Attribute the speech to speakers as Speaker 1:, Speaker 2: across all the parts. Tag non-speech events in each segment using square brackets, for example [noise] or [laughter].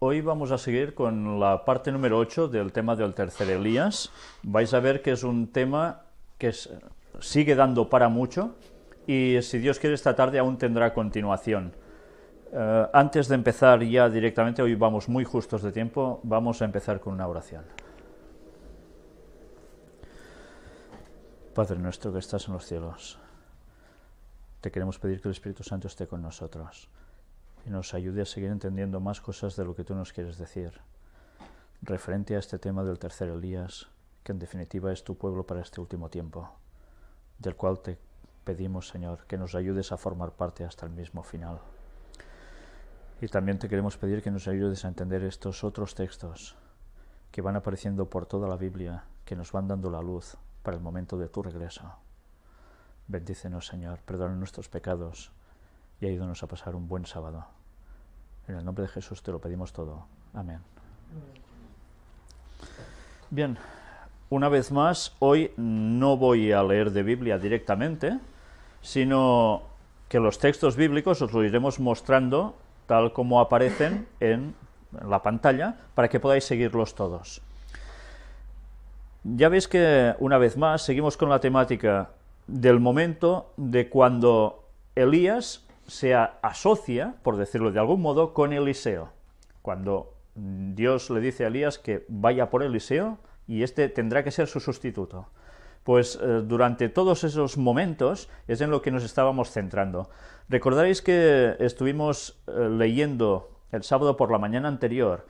Speaker 1: Hoy vamos a seguir con la parte número 8 del tema del tercer Elías. Vais a ver que es un tema que sigue dando para mucho y si Dios quiere esta tarde aún tendrá continuación. Eh, antes de empezar ya directamente, hoy vamos muy justos de tiempo, vamos a empezar con una oración. Padre nuestro que estás en los cielos, te queremos pedir que el Espíritu Santo esté con nosotros y nos ayude a seguir entendiendo más cosas de lo que tú nos quieres decir, referente a este tema del tercer Elías, que en definitiva es tu pueblo para este último tiempo, del cual te pedimos, Señor, que nos ayudes a formar parte hasta el mismo final. Y también te queremos pedir que nos ayudes a entender estos otros textos que van apareciendo por toda la Biblia, que nos van dando la luz para el momento de tu regreso. Bendícenos, Señor, perdona nuestros pecados y ayúdanos a pasar un buen sábado. En el nombre de Jesús te lo pedimos todo. Amén. Bien, una vez más, hoy no voy a leer de Biblia directamente, sino que los textos bíblicos os los iremos mostrando tal como aparecen en la pantalla para que podáis seguirlos todos. Ya veis que una vez más seguimos con la temática del momento de cuando Elías se asocia, por decirlo de algún modo, con Eliseo. Cuando Dios le dice a Elías que vaya por Eliseo y este tendrá que ser su sustituto. Pues eh, durante todos esos momentos es en lo que nos estábamos centrando. Recordaréis que estuvimos eh, leyendo el sábado por la mañana anterior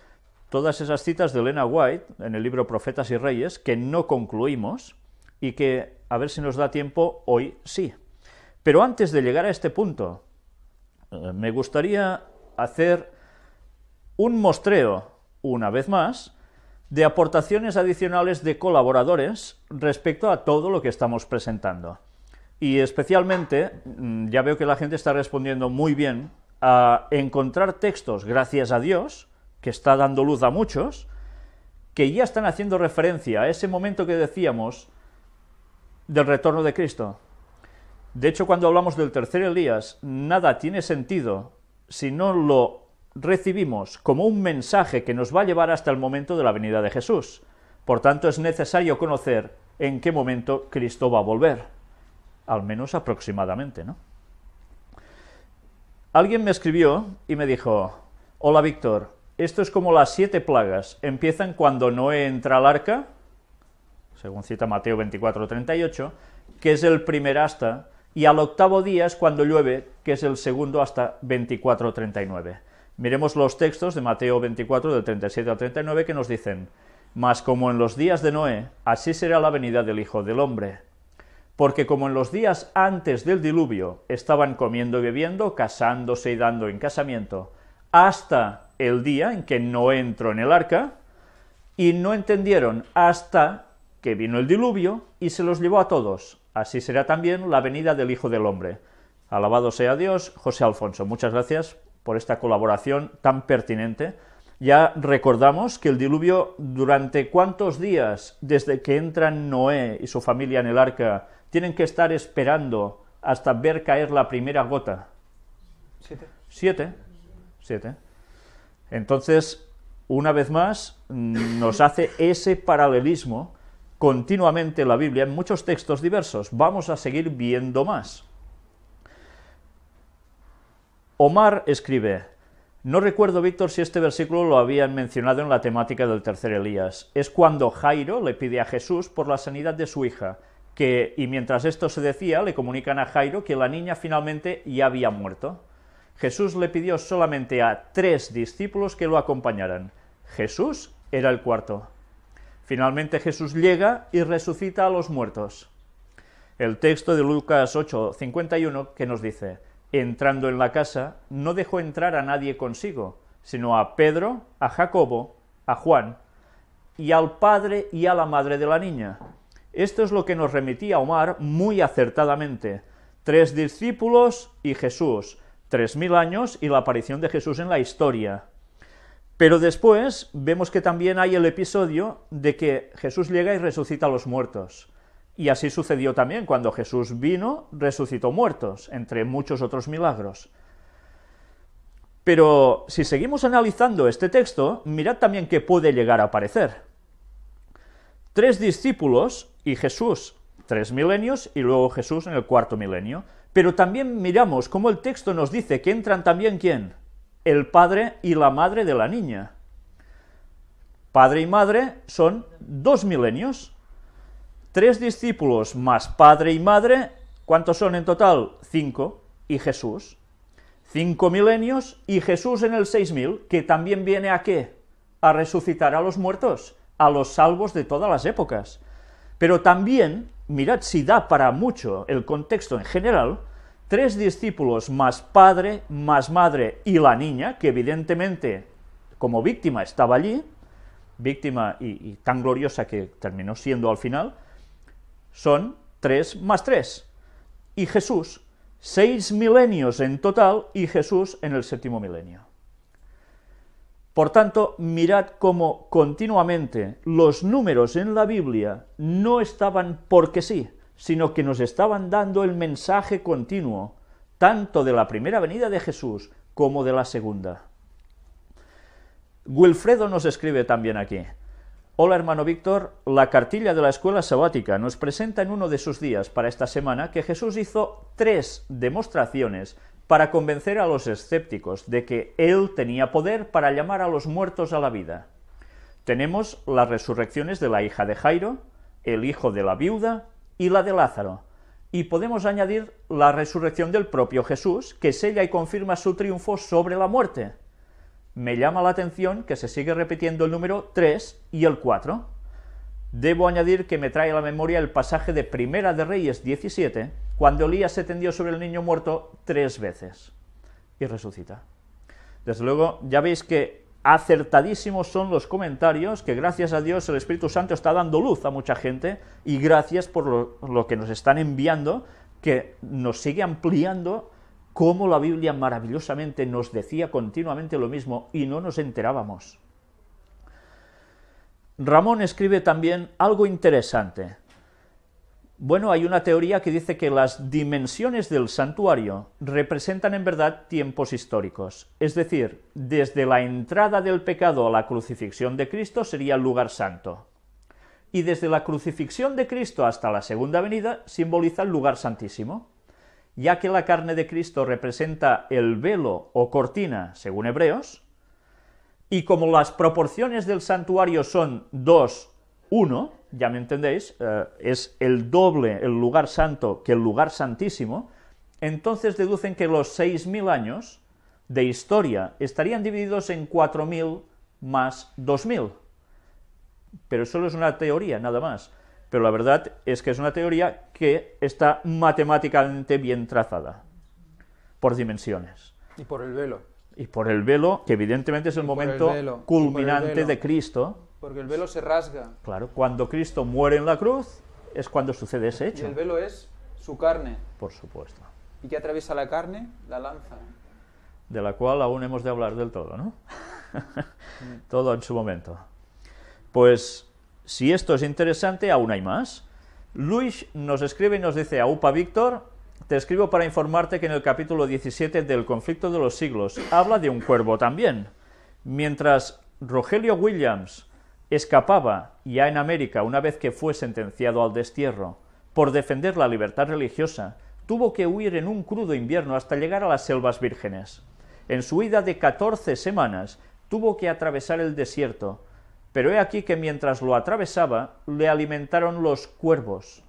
Speaker 1: todas esas citas de Elena White en el libro Profetas y Reyes que no concluimos y que a ver si nos da tiempo hoy sí. Pero antes de llegar a este punto, eh, me gustaría hacer un mostreo, una vez más, de aportaciones adicionales de colaboradores respecto a todo lo que estamos presentando. Y especialmente, mm, ya veo que la gente está respondiendo muy bien a encontrar textos, gracias a Dios, que está dando luz a muchos, que ya están haciendo referencia a ese momento que decíamos del retorno de Cristo, de hecho, cuando hablamos del tercer Elías, nada tiene sentido si no lo recibimos como un mensaje que nos va a llevar hasta el momento de la venida de Jesús. Por tanto, es necesario conocer en qué momento Cristo va a volver, al menos aproximadamente, ¿no? Alguien me escribió y me dijo, hola Víctor, esto es como las siete plagas, empiezan cuando Noé entra al arca, según cita Mateo 24, 38, que es el primer asta, y al octavo día es cuando llueve, que es el segundo hasta 24 39. Miremos los textos de Mateo 24, del 37 al 39, que nos dicen, Mas como en los días de Noé, así será la venida del Hijo del Hombre. Porque como en los días antes del diluvio estaban comiendo y bebiendo, casándose y dando en casamiento, hasta el día en que no entró en el arca, y no entendieron hasta que vino el diluvio y se los llevó a todos. Así será también la venida del Hijo del Hombre. Alabado sea Dios, José Alfonso. Muchas gracias por esta colaboración tan pertinente. Ya recordamos que el diluvio durante cuántos días desde que entran Noé y su familia en el arca tienen que estar esperando hasta ver caer la primera gota. Siete. Siete. Siete. Entonces, una vez más, nos hace ese paralelismo continuamente la Biblia en muchos textos diversos. Vamos a seguir viendo más. Omar escribe, no recuerdo, Víctor, si este versículo lo habían mencionado en la temática del tercer Elías. Es cuando Jairo le pide a Jesús por la sanidad de su hija, que, y mientras esto se decía, le comunican a Jairo que la niña finalmente ya había muerto. Jesús le pidió solamente a tres discípulos que lo acompañaran. Jesús era el cuarto. Finalmente Jesús llega y resucita a los muertos. El texto de Lucas 8:51 que nos dice, entrando en la casa, no dejó entrar a nadie consigo, sino a Pedro, a Jacobo, a Juan, y al padre y a la madre de la niña. Esto es lo que nos remitía Omar muy acertadamente. Tres discípulos y Jesús, tres mil años y la aparición de Jesús en la historia. Pero después vemos que también hay el episodio de que Jesús llega y resucita a los muertos. Y así sucedió también cuando Jesús vino, resucitó muertos, entre muchos otros milagros. Pero si seguimos analizando este texto, mirad también qué puede llegar a aparecer. Tres discípulos y Jesús, tres milenios y luego Jesús en el cuarto milenio. Pero también miramos cómo el texto nos dice que entran también quién? el padre y la madre de la niña. Padre y madre son dos milenios. Tres discípulos más padre y madre, ¿cuántos son en total? Cinco. Y Jesús. Cinco milenios y Jesús en el seis mil, que también viene a qué? A resucitar a los muertos, a los salvos de todas las épocas. Pero también, mirad si da para mucho el contexto en general, tres discípulos más padre, más madre y la niña, que evidentemente como víctima estaba allí, víctima y, tan gloriosa que terminó siendo al final, son tres más tres. Y Jesús, seis milenios en total y Jesús en el séptimo milenio. Por tanto, mirad cómo continuamente los números en la Biblia no estaban porque sí, sino que nos estaban dando el mensaje continuo, tanto de la primera venida de Jesús como de la segunda. Wilfredo nos escribe también aquí. Hola hermano Víctor, la cartilla de la escuela sabática nos presenta en uno de sus días para esta semana que Jesús hizo tres demostraciones para convencer a los escépticos de que Él tenía poder para llamar a los muertos a la vida. Tenemos las resurrecciones de la hija de Jairo, el hijo de la viuda y la de Lázaro. Y podemos añadir la resurrección del propio Jesús, que sella y confirma su triunfo sobre la muerte. Me llama la atención que se sigue repitiendo el número 3 y el 4. Debo añadir que me trae a la memoria el pasaje de Primera de Reyes 17, cuando Elías se tendió sobre el niño muerto tres veces y resucita. Desde luego, ya veis que acertadísimos son los comentarios que gracias a Dios el Espíritu Santo está dando luz a mucha gente y gracias por lo, que nos están enviando, que nos sigue ampliando cómo la Biblia maravillosamente nos decía continuamente lo mismo y no nos enterábamos. Ramón escribe también algo interesante. Bueno, hay una teoría que dice que las dimensiones del santuario representan en verdad tiempos históricos, es decir, desde la entrada del pecado a la crucifixión de Cristo sería el lugar santo, y desde la crucifixión de Cristo hasta la segunda venida simboliza el lugar santísimo, ya que la carne de Cristo representa el velo o cortina, según Hebreos, y como las proporciones del santuario son 2, 1, ya me entendéis, eh, es el doble el lugar santo que el lugar santísimo, entonces deducen que los 6.000 años de historia estarían divididos en 4.000 más 2.000. Pero solo es una teoría, nada más. Pero la verdad es que es una teoría que está matemáticamente bien trazada por dimensiones.
Speaker 2: Y por el velo.
Speaker 1: Y por el velo, que evidentemente es el momento culminante de Cristo,
Speaker 2: porque el velo se rasga.
Speaker 1: Claro, cuando Cristo muere en la cruz es cuando sucede ese hecho. Y el
Speaker 2: velo es su carne.
Speaker 1: Por supuesto.
Speaker 2: ¿Y que atraviesa la carne? La lanza.
Speaker 1: De la cual aún hemos de hablar del todo, ¿no? [laughs] todo en su momento. Pues si esto es interesante, aún hay más. Luis nos escribe y nos dice, a Upa Víctor, te escribo para informarte que en el capítulo 17 del conflicto de los siglos habla de un cuervo también. Mientras Rogelio Williams escapaba ya en América una vez que fue sentenciado al destierro. Por defender la libertad religiosa, tuvo que huir en un crudo invierno hasta llegar a las selvas vírgenes. En su huida de 14 semanas, tuvo que atravesar el desierto, pero he aquí que mientras lo atravesaba, le alimentaron los cuervos.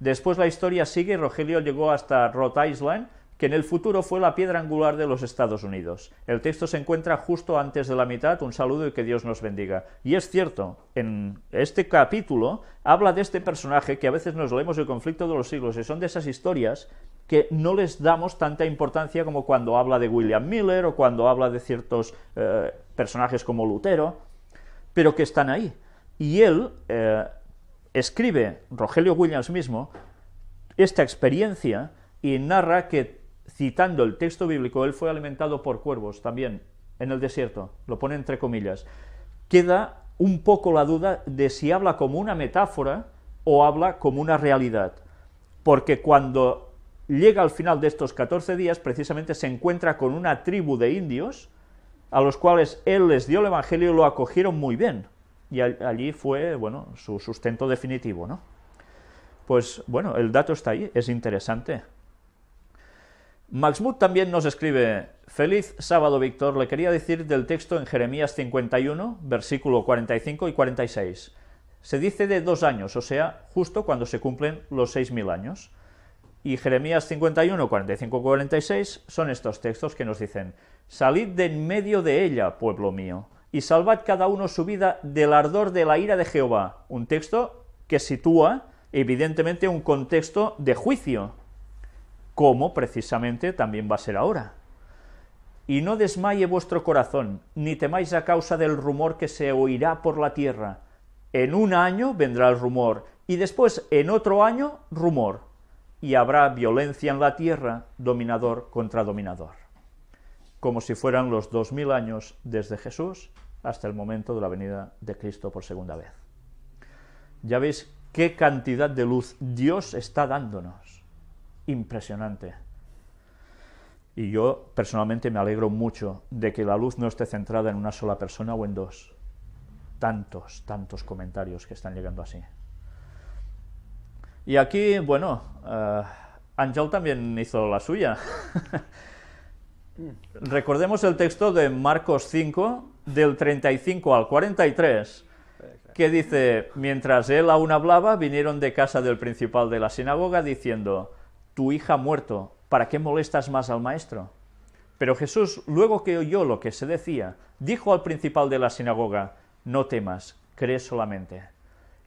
Speaker 1: Después la historia sigue y Rogelio llegó hasta Rhode Island, que en el futuro fue la piedra angular de los Estados Unidos. El texto se encuentra justo antes de la mitad, un saludo y que Dios nos bendiga. Y es cierto, en este capítulo habla de este personaje que a veces nos leemos el conflicto de los siglos y son de esas historias que no les damos tanta importancia como cuando habla de William Miller o cuando habla de ciertos eh, personajes como Lutero, pero que están ahí. Y él eh, escribe, Rogelio Williams mismo, esta experiencia y narra que citando el texto bíblico, él fue alimentado por cuervos también en el desierto, lo pone entre comillas. Queda un poco la duda de si habla como una metáfora o habla como una realidad, porque cuando llega al final de estos 14 días, precisamente se encuentra con una tribu de indios, a los cuales él les dio el Evangelio y lo acogieron muy bien, y allí fue, bueno, su sustento definitivo, ¿no? Pues, bueno, el dato está ahí, es interesante. Maxmut también nos escribe, feliz sábado Víctor, le quería decir del texto en Jeremías 51, versículo 45 y 46. Se dice de dos años, o sea, justo cuando se cumplen los seis mil años. Y Jeremías 51, 45, 46 son estos textos que nos dicen, Salid de en medio de ella, pueblo mío, y salvad cada uno su vida del ardor de la ira de Jehová. Un texto que sitúa, evidentemente, un contexto de juicio como precisamente también va a ser ahora. Y no desmaye vuestro corazón, ni temáis a causa del rumor que se oirá por la tierra. En un año vendrá el rumor, y después en otro año rumor, y habrá violencia en la tierra, dominador contra dominador. Como si fueran los dos mil años desde Jesús hasta el momento de la venida de Cristo por segunda vez. Ya veis qué cantidad de luz Dios está dándonos impresionante. Y yo personalmente me alegro mucho de que la luz no esté centrada en una sola persona o en dos. Tantos, tantos comentarios que están llegando así. Y aquí, bueno, uh, eh, Angel también hizo la suya. [laughs] Recordemos el texto de Marcos 5, del 35 al 43, que dice, mientras él aún hablaba, vinieron de casa del principal de la sinagoga diciendo, tu hija muerto, ¿para qué molestas más al maestro? Pero Jesús, luego que oyó lo que se decía, dijo al principal de la sinagoga, no temas, cree solamente.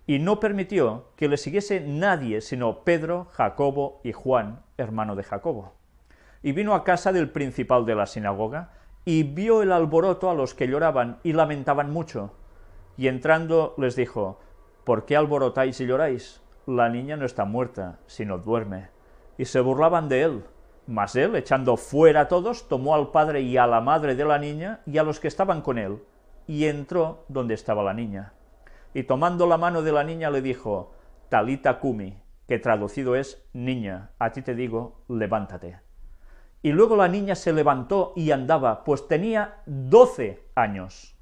Speaker 1: Y no permitió que le siguiese nadie sino Pedro, Jacobo y Juan, hermano de Jacobo. Y vino a casa del principal de la sinagoga, y vio el alboroto a los que lloraban y lamentaban mucho. Y entrando les dijo, ¿por qué alborotáis y lloráis? La niña no está muerta, sino duerme y se burlaban de él. Mas él, echando fuera a todos, tomó al padre y a la madre de la niña y a los que estaban con él, y entró donde estaba la niña. Y tomando la mano de la niña le dijo, Talita Kumi, que traducido es niña, a ti te digo, levántate. Y luego la niña se levantó y andaba, pues tenía doce años.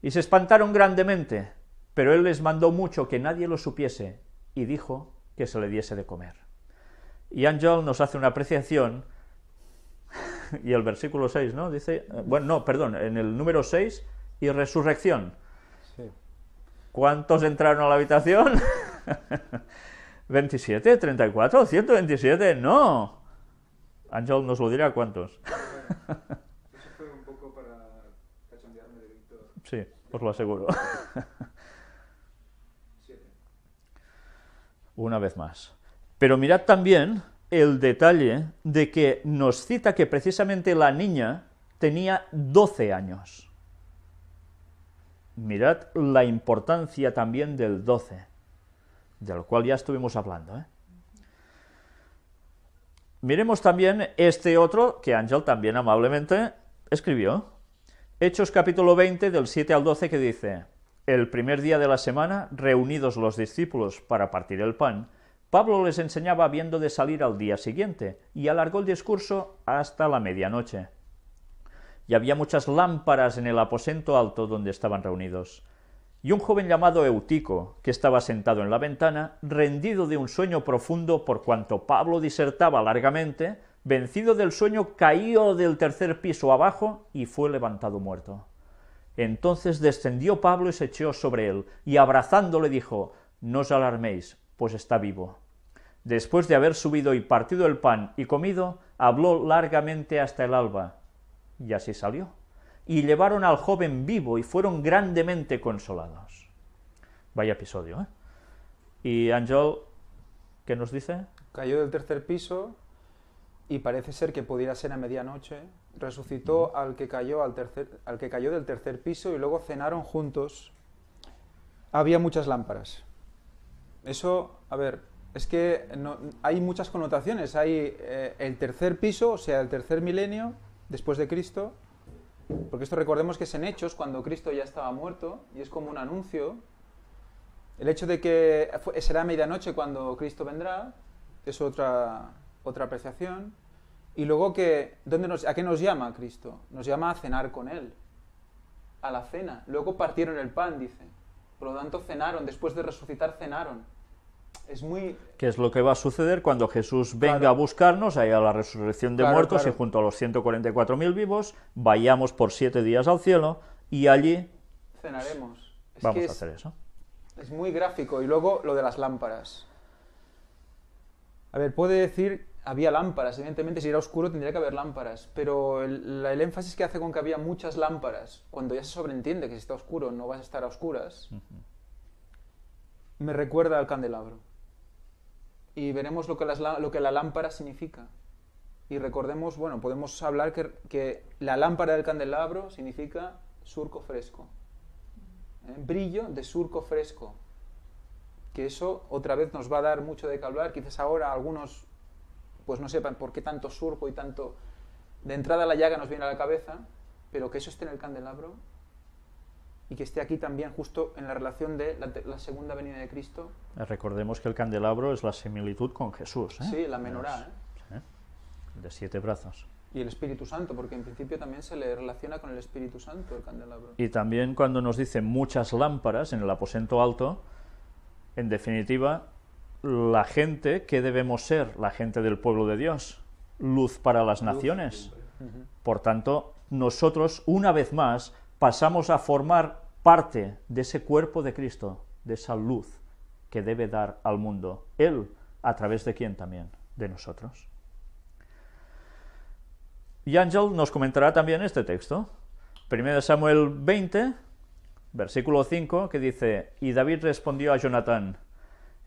Speaker 1: Y se espantaron grandemente, pero él les mandó mucho que nadie lo supiese, y dijo que se le diese de comer. Y Angel nos hace una apreciación y el versículo 6, ¿no? Dice, eh, bueno, no, perdón, en el número 6 y resurrección. ¿Cuántos entraron a la habitación? 27, 34, 127, no. Ángel nos lo dirá cuántos. eso fue un poco para cachondearme de Víctor. Sí, os lo aseguro. Una vez más. Pero mirad también el detalle de que nos cita que precisamente la niña tenía 12 años. Mirad la importancia también del 12, de lo cual ya estuvimos hablando. ¿eh? Miremos también este otro que Ángel también amablemente escribió. Hechos capítulo 20 del 7 al 12 que dice, El primer día de la semana, reunidos los discípulos para partir el pan, Pablo les enseñaba viendo de salir al día siguiente, y alargó el discurso hasta la medianoche. Y había muchas lámparas en el aposento alto donde estaban reunidos. Y un joven llamado Eutico, que estaba sentado en la ventana, rendido de un sueño profundo por cuanto Pablo disertaba largamente, vencido del sueño, cayó del tercer piso abajo y fue levantado muerto. Entonces descendió Pablo y se echó sobre él, y abrazándole dijo, No os alarméis, pues está vivo. Después de haber subido y partido el pan y comido, habló largamente hasta el alba. Y así salió. Y llevaron al joven vivo y fueron grandemente consolados. Vaya episodio, ¿eh? Y Angel, ¿qué nos dice? Cayó del tercer piso y
Speaker 2: parece ser que pudiera ser a medianoche. Resucitó al, que cayó al, tercer, al que cayó del tercer piso y luego cenaron juntos. Había muchas lámparas. Eso, a ver, es que hay muchas connotaciones. Hay eh, el tercer piso, o sea, el tercer milenio después de Cristo, porque esto recordemos que es en Hechos, cuando Cristo ya estaba muerto, y es como un anuncio. El hecho de que será medianoche cuando Cristo vendrá, es otra, otra apreciación. Y luego, que, ¿dónde nos, ¿a qué nos llama Cristo? Nos llama a cenar con Él, a la cena. Luego partieron el pan, dice. Por lo tanto, cenaron, después de resucitar, cenaron es
Speaker 1: Que es lo que va a suceder cuando Jesús venga a buscarnos, a la resurrección de muertos y junto a los 144.000 vivos vayamos por siete días al cielo y allí...
Speaker 2: Cenaremos. vamos a hacer eso. Es muy gráfico. Y luego lo de las lámparas.
Speaker 1: A ver, puede decir,
Speaker 2: había lámparas. Evidentemente, si era oscuro tendría que haber lámparas. Pero el, énfasis que hace con que había muchas lámparas, cuando ya se sobreentiende que si está oscuro no vas a estar a oscuras, me recuerda al candelabro y veremos lo que, lo que la lámpara significa. Y recordemos, bueno, podemos hablar que, la lámpara del candelabro significa surco fresco. ¿eh? Brillo de surco fresco. Que eso otra vez nos va a dar mucho de que hablar. Quizás ahora algunos pues no sepan por qué tanto surco y tanto... De entrada la llaga nos viene a la cabeza, pero que eso esté en el candelabro y que esté aquí también justo en la relación de la, segunda venida de Cristo.
Speaker 1: Eh, recordemos que el candelabro es la similitud con Jesús. ¿eh? Sí, la menorá. ¿eh? de siete brazos.
Speaker 2: Y el Espíritu Santo, porque en principio también se le relaciona con el Espíritu Santo el candelabro.
Speaker 1: Y también cuando nos dicen muchas lámparas en el aposento alto, en definitiva, la gente que debemos ser, la gente del pueblo de Dios, luz para las naciones. Por tanto, nosotros, una vez más, pasamos a formar parte de ese cuerpo de Cristo, de esa luz que debe dar al mundo, Él a través de quién también, de nosotros. Y Ángel nos comentará también este texto, 1 Samuel 20, versículo 5, que dice, y David respondió a Jonatán,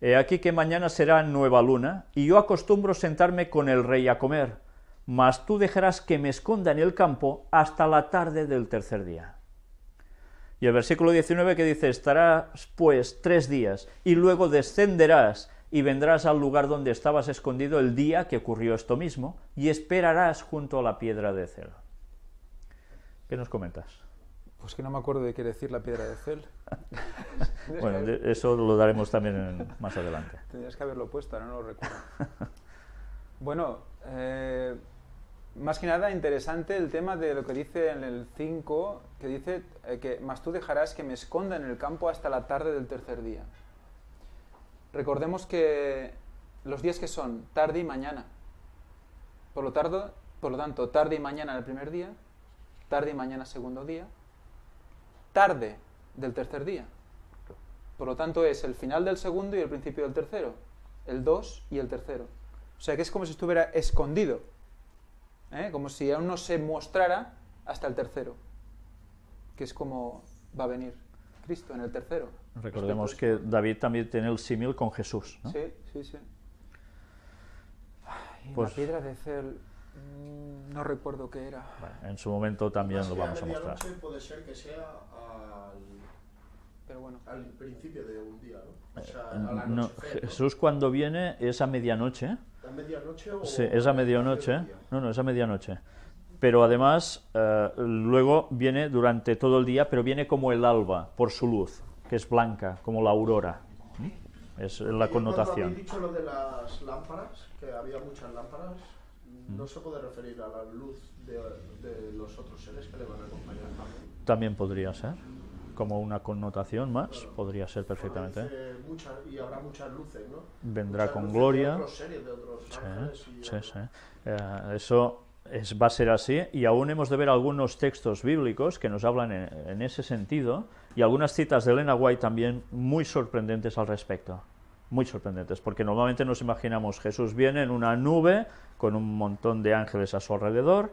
Speaker 1: He aquí que mañana será nueva luna, y yo acostumbro sentarme con el rey a comer, mas tú dejarás que me esconda en el campo hasta la tarde del tercer día. Y el versículo 19 que dice, estarás pues tres días y luego descenderás y vendrás al lugar donde estabas escondido el día que ocurrió esto mismo y esperarás junto a la piedra de cel. ¿Qué nos comentas? Pues que
Speaker 2: no me acuerdo de qué decir la piedra de cel. [laughs] bueno,
Speaker 1: eso lo daremos también más adelante.
Speaker 2: Tendrías que haberlo puesto, no lo recuerdo. Bueno, eh, más que nada interesante el tema de lo que dice en el 5, que dice eh, que más tú dejarás que me esconda en el campo hasta la tarde del tercer día. Recordemos que los días que son tarde y mañana. Por lo, por lo tanto, tarde y mañana el primer día, tarde y mañana segundo día, tarde del tercer día. Por lo tanto, es el final del segundo y el principio del tercero, el 2 y el tercero. O sea que es como si estuviera escondido ¿eh? como si aún no se mostrara hasta el tercero, que es como va a venir Cristo en el tercero.
Speaker 1: Recordemos pues que David también tiene el símil con Jesús.
Speaker 2: Sí, sí, sí. pues, la piedra de cel, mm, no recuerdo qué era.
Speaker 1: en su momento también lo vamos a mostrar.
Speaker 2: Puede ser que sea pero bueno. Al principio de un día, ¿no? O eh, sea, a la no, noche,
Speaker 1: Jesús cuando viene es a medianoche. ¿A medianoche o Sí, es a medianoche. No, no, es a medianoche. Pero además, eh, luego viene durante todo el día, pero viene como el alba, por su luz, que es blanca, como la aurora. ¿Mm? Es la connotación. connotación. dicho lo de las lámparas, que había muchas lámparas, no se
Speaker 2: puede referir a la luz de, de los otros seres que le van a acompañar.
Speaker 1: También podría ser como una connotación más, podría ser perfectamente.
Speaker 2: Eh, y habrá muchas
Speaker 1: luces, ¿no? Vendrá con gloria. de otros sí, sí, eh, eso es, va a ser así y aún hemos de ver algunos textos bíblicos que nos hablan en, en ese sentido y algunas citas de Elena White también muy sorprendentes al respecto muy sorprendentes, porque normalmente nos imaginamos Jesús viene en una nube con un montón de ángeles a su alrededor,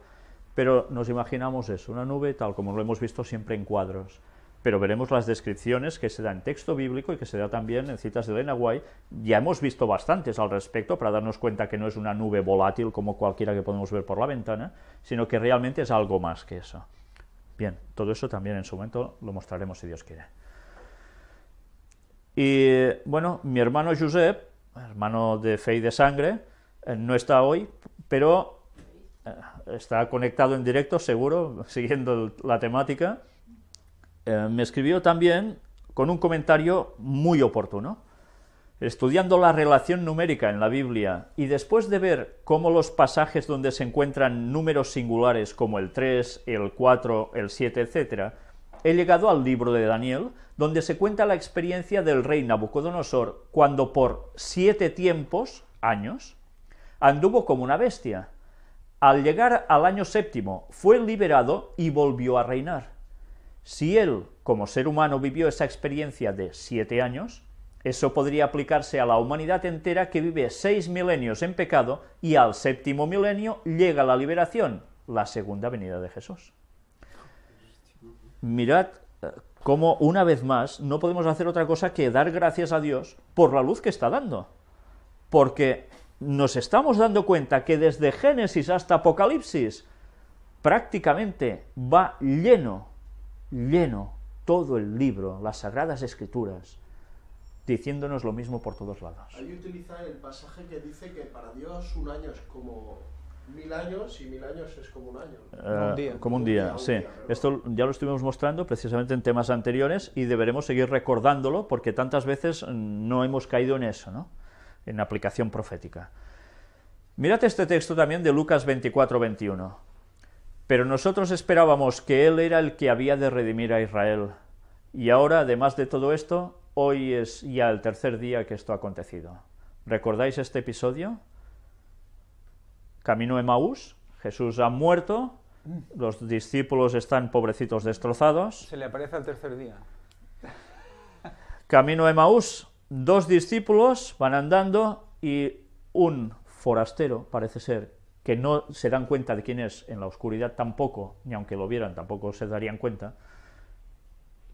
Speaker 1: pero nos imaginamos eso, una nube tal como lo hemos visto siempre en cuadros pero veremos las descripciones que se da en texto bíblico y que se da también en citas de Guay, Ya hemos visto bastantes al respecto para darnos cuenta que no es una nube volátil como cualquiera que podemos ver por la ventana, sino que realmente es algo más que eso. Bien, todo eso también en su momento lo mostraremos si Dios quiere. Y bueno, mi hermano Josep, hermano de fe y de sangre, eh, no está hoy, pero eh, está conectado en directo, seguro, [laughs] siguiendo la temática. Eh, me escribió también con un comentario muy oportuno. Estudiando la relación numérica en la Biblia y después de ver cómo los pasajes donde se encuentran números singulares como el 3, el 4, el 7, etc., he llegado al libro de Daniel, donde se cuenta la experiencia del rey Nabucodonosor cuando por siete tiempos, años, anduvo como una bestia. Al llegar al año séptimo fue liberado y volvió a reinar. Si él, como ser humano, vivió esa experiencia de siete años, eso podría aplicarse a la humanidad entera que vive seis milenios en pecado y al séptimo milenio llega la liberación, la segunda venida de Jesús. Mirad eh, cómo una vez más no podemos hacer otra cosa que dar gracias a Dios por la luz que está dando. Porque nos estamos dando cuenta que desde Génesis hasta Apocalipsis prácticamente va lleno lleno todo el libro, las sagradas escrituras, diciéndonos lo mismo por todos lados. Ahí utiliza el pasaje que dice que para Dios un año es como mil años y mil años es como un año. Eh, un día. Como un día, sí. Esto ya lo estuvimos mostrando precisamente en temas anteriores y deberemos seguir recordándolo porque tantas veces no hemos caído en eso, ¿no? en aplicación profética. Mirad este texto también de Lucas 24-21. Pero nosotros esperábamos que Él era el que había de redimir a Israel. Y ahora, además de todo esto, hoy es ya el tercer día que esto ha acontecido. ¿Recordáis este episodio? Camino Emaús, Jesús ha muerto, los discípulos están pobrecitos destrozados. Se
Speaker 2: le aparece al tercer día.
Speaker 1: Camino de Emaús, dos discípulos van andando y un forastero, parece ser, que no se dan cuenta de quién es en la oscuridad tampoco, ni aunque lo vieran tampoco se darían cuenta,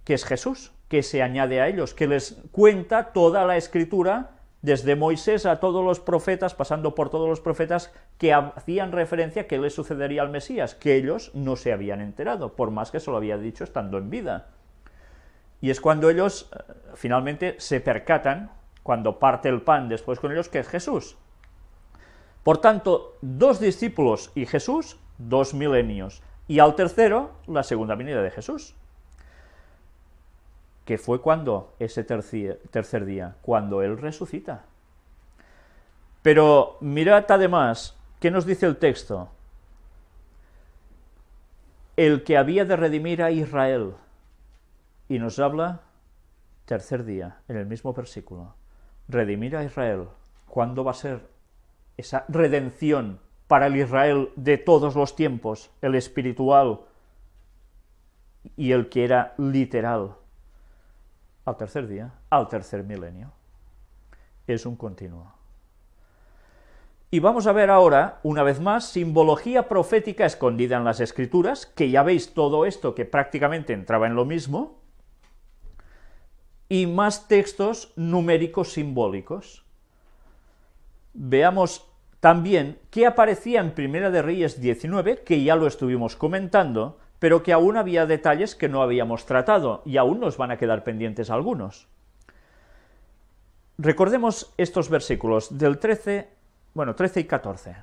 Speaker 1: que es Jesús, que se añade a ellos, que les cuenta toda la escritura, desde Moisés a todos los profetas, pasando por todos los profetas, que hacían referencia que le sucedería al Mesías, que ellos no se habían enterado, por más que se lo había dicho estando en vida. Y es cuando ellos eh, finalmente se percatan, cuando parte el pan después con ellos, que es Jesús, por tanto, dos discípulos y Jesús, dos milenios. Y al tercero, la segunda venida de Jesús. que fue cuando? Ese tercer día, cuando Él resucita. Pero mirad además, ¿qué nos dice el texto? El que había de redimir a Israel. Y nos habla tercer día, en el mismo versículo. Redimir a Israel. ¿Cuándo va a ser esa redención para el Israel de todos los tiempos, el espiritual y el que era literal, al tercer día, al tercer milenio. Es un continuo. Y vamos a ver ahora, una vez más, simbología profética escondida en las escrituras, que ya veis todo esto que prácticamente entraba en lo mismo, y más textos numéricos simbólicos. Veamos también que aparecía en Primera de Reyes 19, que ya lo estuvimos comentando, pero que aún había detalles que no habíamos tratado y aún nos van a quedar pendientes algunos. Recordemos estos versículos del 13, bueno, 13 y 14.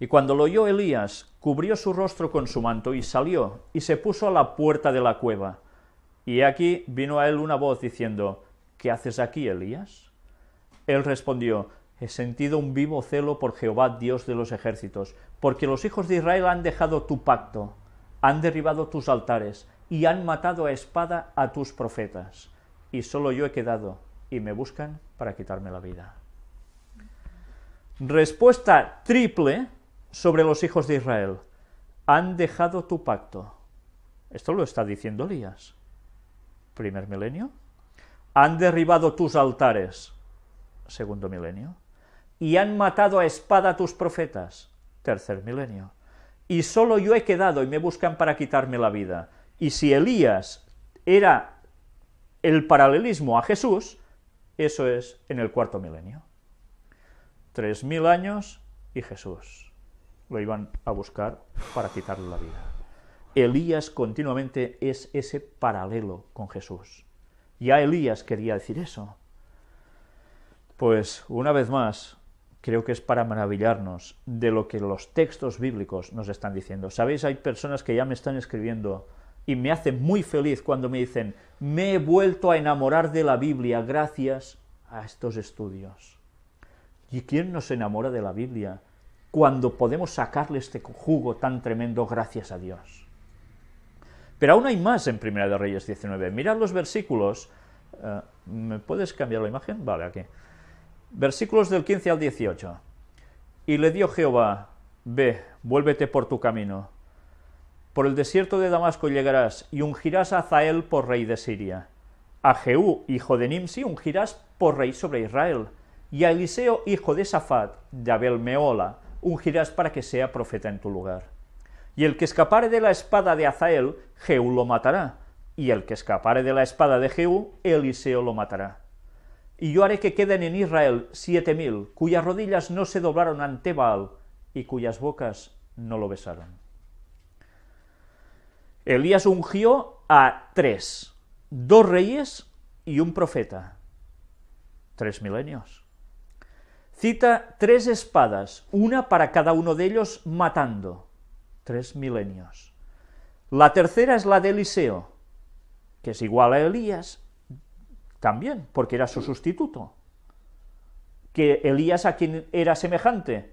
Speaker 1: Y cuando lo oyó Elías, cubrió su rostro con su manto y salió, y se puso a la puerta de la cueva. Y aquí vino a él una voz diciendo, ¿Qué haces aquí, Elías? Él respondió, he sentido un vivo celo por Jehová, Dios de los ejércitos, porque los hijos de Israel han dejado tu pacto, han derribado tus altares y han matado a espada a tus profetas, y solo yo he quedado, y me buscan para quitarme la vida. Respuesta triple sobre los hijos de Israel. Han dejado tu pacto. Esto lo está diciendo Elías. Primer milenio. Han derribado tus altares. Segundo milenio y han matado a espada a tus profetas. Tercer milenio. Y solo yo he quedado y me buscan para quitarme la vida. Y si Elías era el paralelismo a Jesús, eso es en el cuarto milenio. Tres mil años y Jesús. Lo iban a buscar para quitarle la vida. Elías continuamente es ese paralelo con Jesús. Ya Elías quería decir eso. Pues una vez más, creo que es para maravillarnos de lo que los textos bíblicos nos están diciendo. Sabéis, hay personas que ya me están escribiendo y me hace muy feliz cuando me dicen, me he vuelto a enamorar de la Biblia gracias a estos estudios. ¿Y quién nos enamora de la Biblia cuando podemos sacarle este jugo tan tremendo gracias a Dios? Pero aún hay más en Primera de Reyes 19. Mirad los versículos. Eh, ¿Me puedes cambiar la imagen? Vale, aquí. Versículos del 15 al 18. Y le dio Jehová, ve, vuélvete por tu camino. Por el desierto de Damasco llegarás, y ungirás a Zael por rey de Siria. A Jehú, hijo de Nimsi, ungirás por rey sobre Israel. Y a Eliseo, hijo de Safat, de Abel Meola, ungirás para que sea profeta en tu lugar. Y el que escapare de la espada de Azael, Jehú lo matará. Y el que escapare de la espada de Jehú, Eliseo lo matará y yo haré que queden en Israel siete mil, cuyas rodillas no se doblaron ante Baal y cuyas bocas no lo besaron. Elías ungió a tres, dos reyes y un profeta. Tres milenios. Cita tres espadas, una para cada uno de ellos matando. Tres milenios. La tercera es la de Eliseo, que es igual a Elías, también, porque era su sustituto. Que Elías a quien era semejante,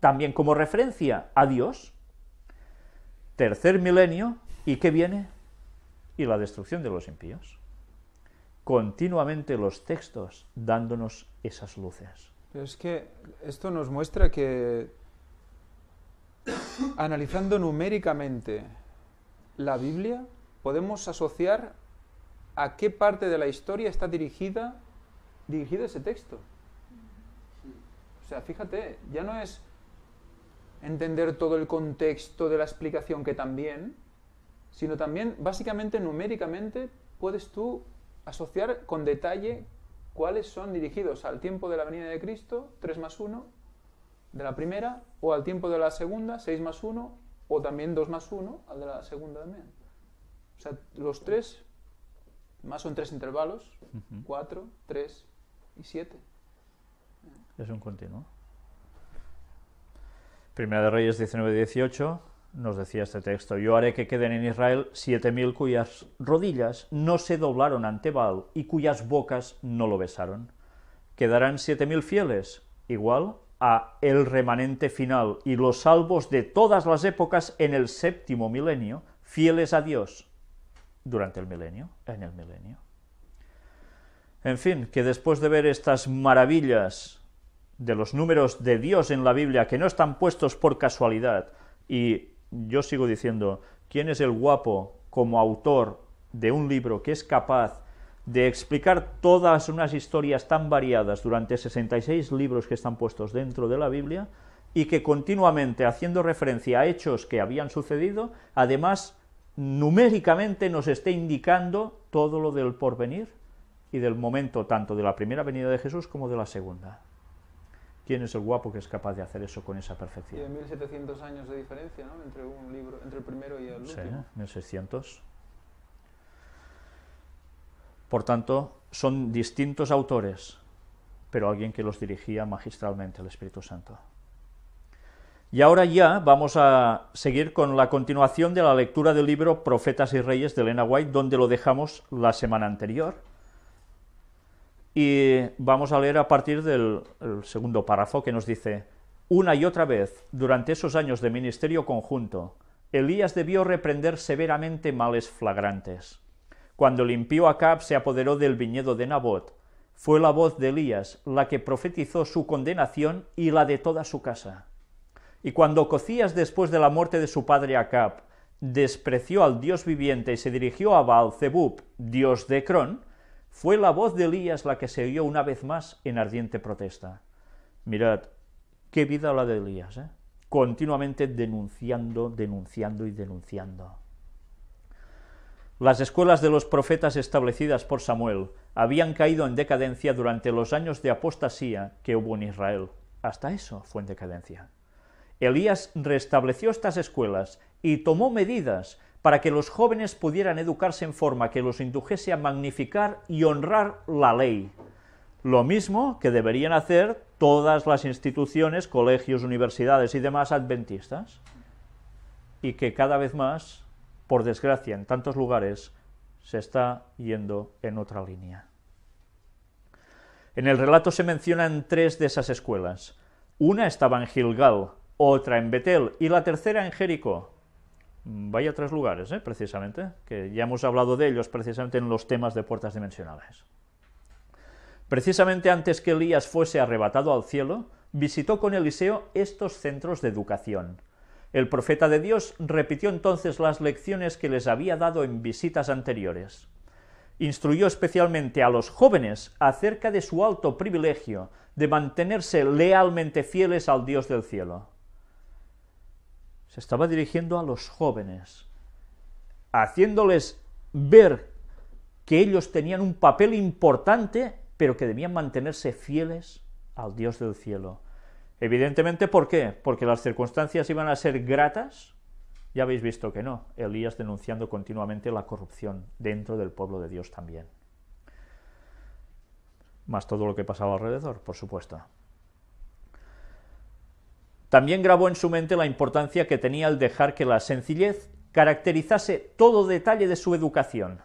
Speaker 1: también como referencia a Dios. Tercer milenio, ¿y qué viene? Y la destrucción de los impíos. Continuamente los textos dándonos esas luces.
Speaker 2: Pero es que esto nos muestra que analizando numéricamente la Biblia, podemos asociar a qué parte de la historia está dirigida, dirigido ese texto. O sea, fíjate, ya no es entender todo el contexto de la explicación que también, sino también básicamente numéricamente puedes tú asociar con detalle cuáles son dirigidos al tiempo de la venida de Cristo, 3 más 1, de la primera, o al tiempo de la segunda, 6 más 1, o también 2 más 1, al de la segunda también. O sea, los tres más son tres intervalos, Cuatro, tres y siete.
Speaker 1: Es un continuo. Primera de Reyes 19-18 nos decía este texto, yo haré que queden en Israel siete mil cuyas rodillas no se doblaron ante Baal y cuyas bocas no lo besaron. Quedarán siete mil fieles, igual a el remanente final y los salvos de todas las épocas en el séptimo milenio, fieles a Dios, durante el milenio, en el milenio. En fin, que después de ver estas maravillas de los números de Dios en la Biblia que no están puestos por casualidad, y yo sigo diciendo, ¿quién es el guapo como autor de un libro que es capaz de explicar todas unas historias tan variadas durante 66 libros que están puestos dentro de la Biblia y que continuamente haciendo referencia a hechos que habían sucedido, además numéricamente nos esté indicando todo lo del porvenir y del momento tanto de la primera venida de Jesús como de la segunda. ¿Quién es el guapo que es capaz de hacer eso con esa perfección?
Speaker 2: Y 1700 años de diferencia, ¿no? Entre un libro, entre el primero y el sí,
Speaker 1: 1600. Por tanto, son distintos autores, pero alguien que los dirigía magistralmente el Espíritu Santo. Y ahora ya vamos a seguir con la continuación de la lectura del libro Profetas y Reyes de Elena White, donde lo dejamos la semana anterior. Y vamos a leer a partir del segundo párrafo que nos dice, una y otra vez, durante esos años de ministerio conjunto, Elías debió reprender severamente males flagrantes. Cuando limpió impío Acab se apoderó del viñedo de Nabot, fue la voz de Elías la que profetizó su condenación y la de toda su casa y cuando Cocías, después de la muerte de su padre Acab, despreció al Dios viviente y se dirigió a Baal Zebub, dios de Cron, fue la voz de Elías la que se oyó una vez más en ardiente protesta. Mirad, qué vida la de Elías, ¿eh? continuamente denunciando, denunciando y denunciando. Las escuelas de los profetas establecidas por Samuel habían caído en decadencia durante los años de apostasía que hubo en Israel. Hasta eso fue en decadencia. Elías restableció estas escuelas y tomó medidas para que los jóvenes pudieran educarse en forma que los indujese a magnificar y honrar la ley. Lo mismo que deberían hacer todas las instituciones, colegios, universidades y demás adventistas, y que cada vez más, por desgracia, en tantos lugares, se está yendo en otra línea. En el relato se mencionan tres de esas escuelas. Una estaba en Gilgal, otra en Betel y la tercera en Jericó. Mm, vaya tres lugares, ¿eh? precisamente, que ya hemos hablado de ellos precisamente en los temas de puertas dimensionales. Precisamente antes que Elías fuese arrebatado al cielo, visitó con Eliseo estos centros de educación. El profeta de Dios repitió entonces las lecciones que les había dado en visitas anteriores. Instruyó especialmente a los jóvenes acerca de su alto privilegio de mantenerse lealmente fieles al Dios del cielo se estaba dirigiendo a los jóvenes, haciéndoles ver que ellos tenían un papel importante, pero que debían mantenerse fieles al Dios del cielo. Evidentemente, ¿por qué? Porque las circunstancias iban a ser gratas. Ya habéis visto que no, Elías denunciando continuamente la corrupción dentro del pueblo de Dios también. Más todo lo que pasaba alrededor, por supuesto. También grabó en su mente la importancia que tenía el dejar que la sencillez caracterizase todo detalle de su educación.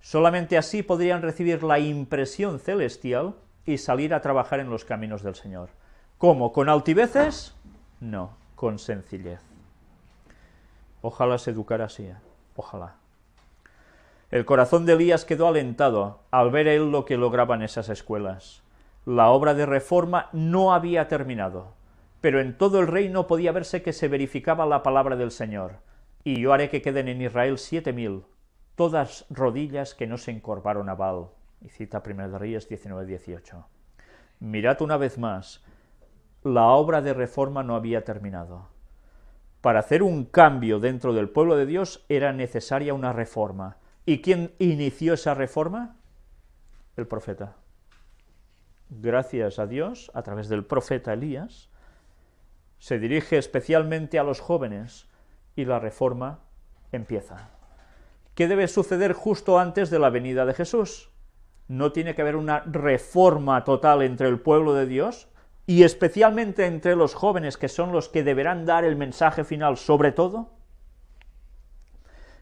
Speaker 1: Solamente así podrían recibir la impresión celestial y salir a trabajar en los caminos del Señor. ¿Cómo? ¿Con altiveces? No, con sencillez. Ojalá se educara así, ¿eh? ojalá. El corazón de Elías quedó alentado al ver él lo que lograban esas escuelas. La obra de reforma no había terminado pero en todo el reino podía verse que se verificaba la palabra del Señor. Y yo haré que queden en Israel siete mil, todas rodillas que no se encorvaron a Baal. Y cita 1 de Reyes 19-18. Mirad una vez más, la obra de reforma no había terminado. Para hacer un cambio dentro del pueblo de Dios era necesaria una reforma. ¿Y quién inició esa reforma? El profeta. Gracias a Dios, a través del profeta Elías, se dirige especialmente a los jóvenes y la reforma empieza. ¿Qué debe suceder justo antes de la venida de Jesús? No tiene que haber una reforma total entre el pueblo de Dios y especialmente entre los jóvenes que son los que deberán dar el mensaje final sobre todo.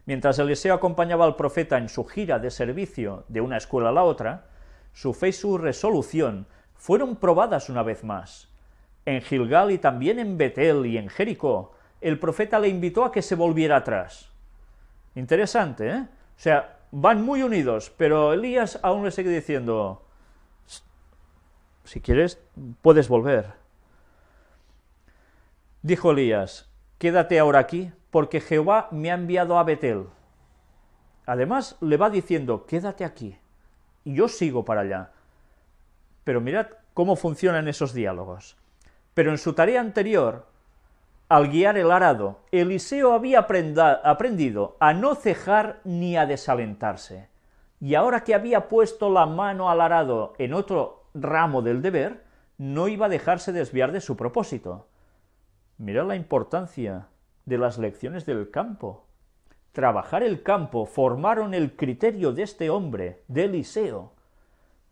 Speaker 1: Mientras Eliseo acompañaba al profeta en su gira de servicio de una escuela a la otra, su fe y su resolución fueron probadas una vez más en Gilgal y también en Betel y en Jericó, el profeta le invitó a que se volviera atrás. Interesante, ¿eh? O sea, van muy unidos, pero Elías aún le sigue diciendo, si quieres, puedes volver. Dijo Elías, quédate ahora aquí, porque Jehová me ha enviado a Betel. Además, le va diciendo, quédate aquí, y yo sigo para allá. Pero mirad cómo funcionan esos diálogos. Pero en su tarea anterior, al guiar el arado, Eliseo había aprendido a no cejar ni a desalentarse. Y ahora que había puesto la mano al arado en otro ramo del deber, no iba a dejarse desviar de su propósito. Mira la importancia de las lecciones del campo. Trabajar el campo formaron el criterio de este hombre, de Eliseo,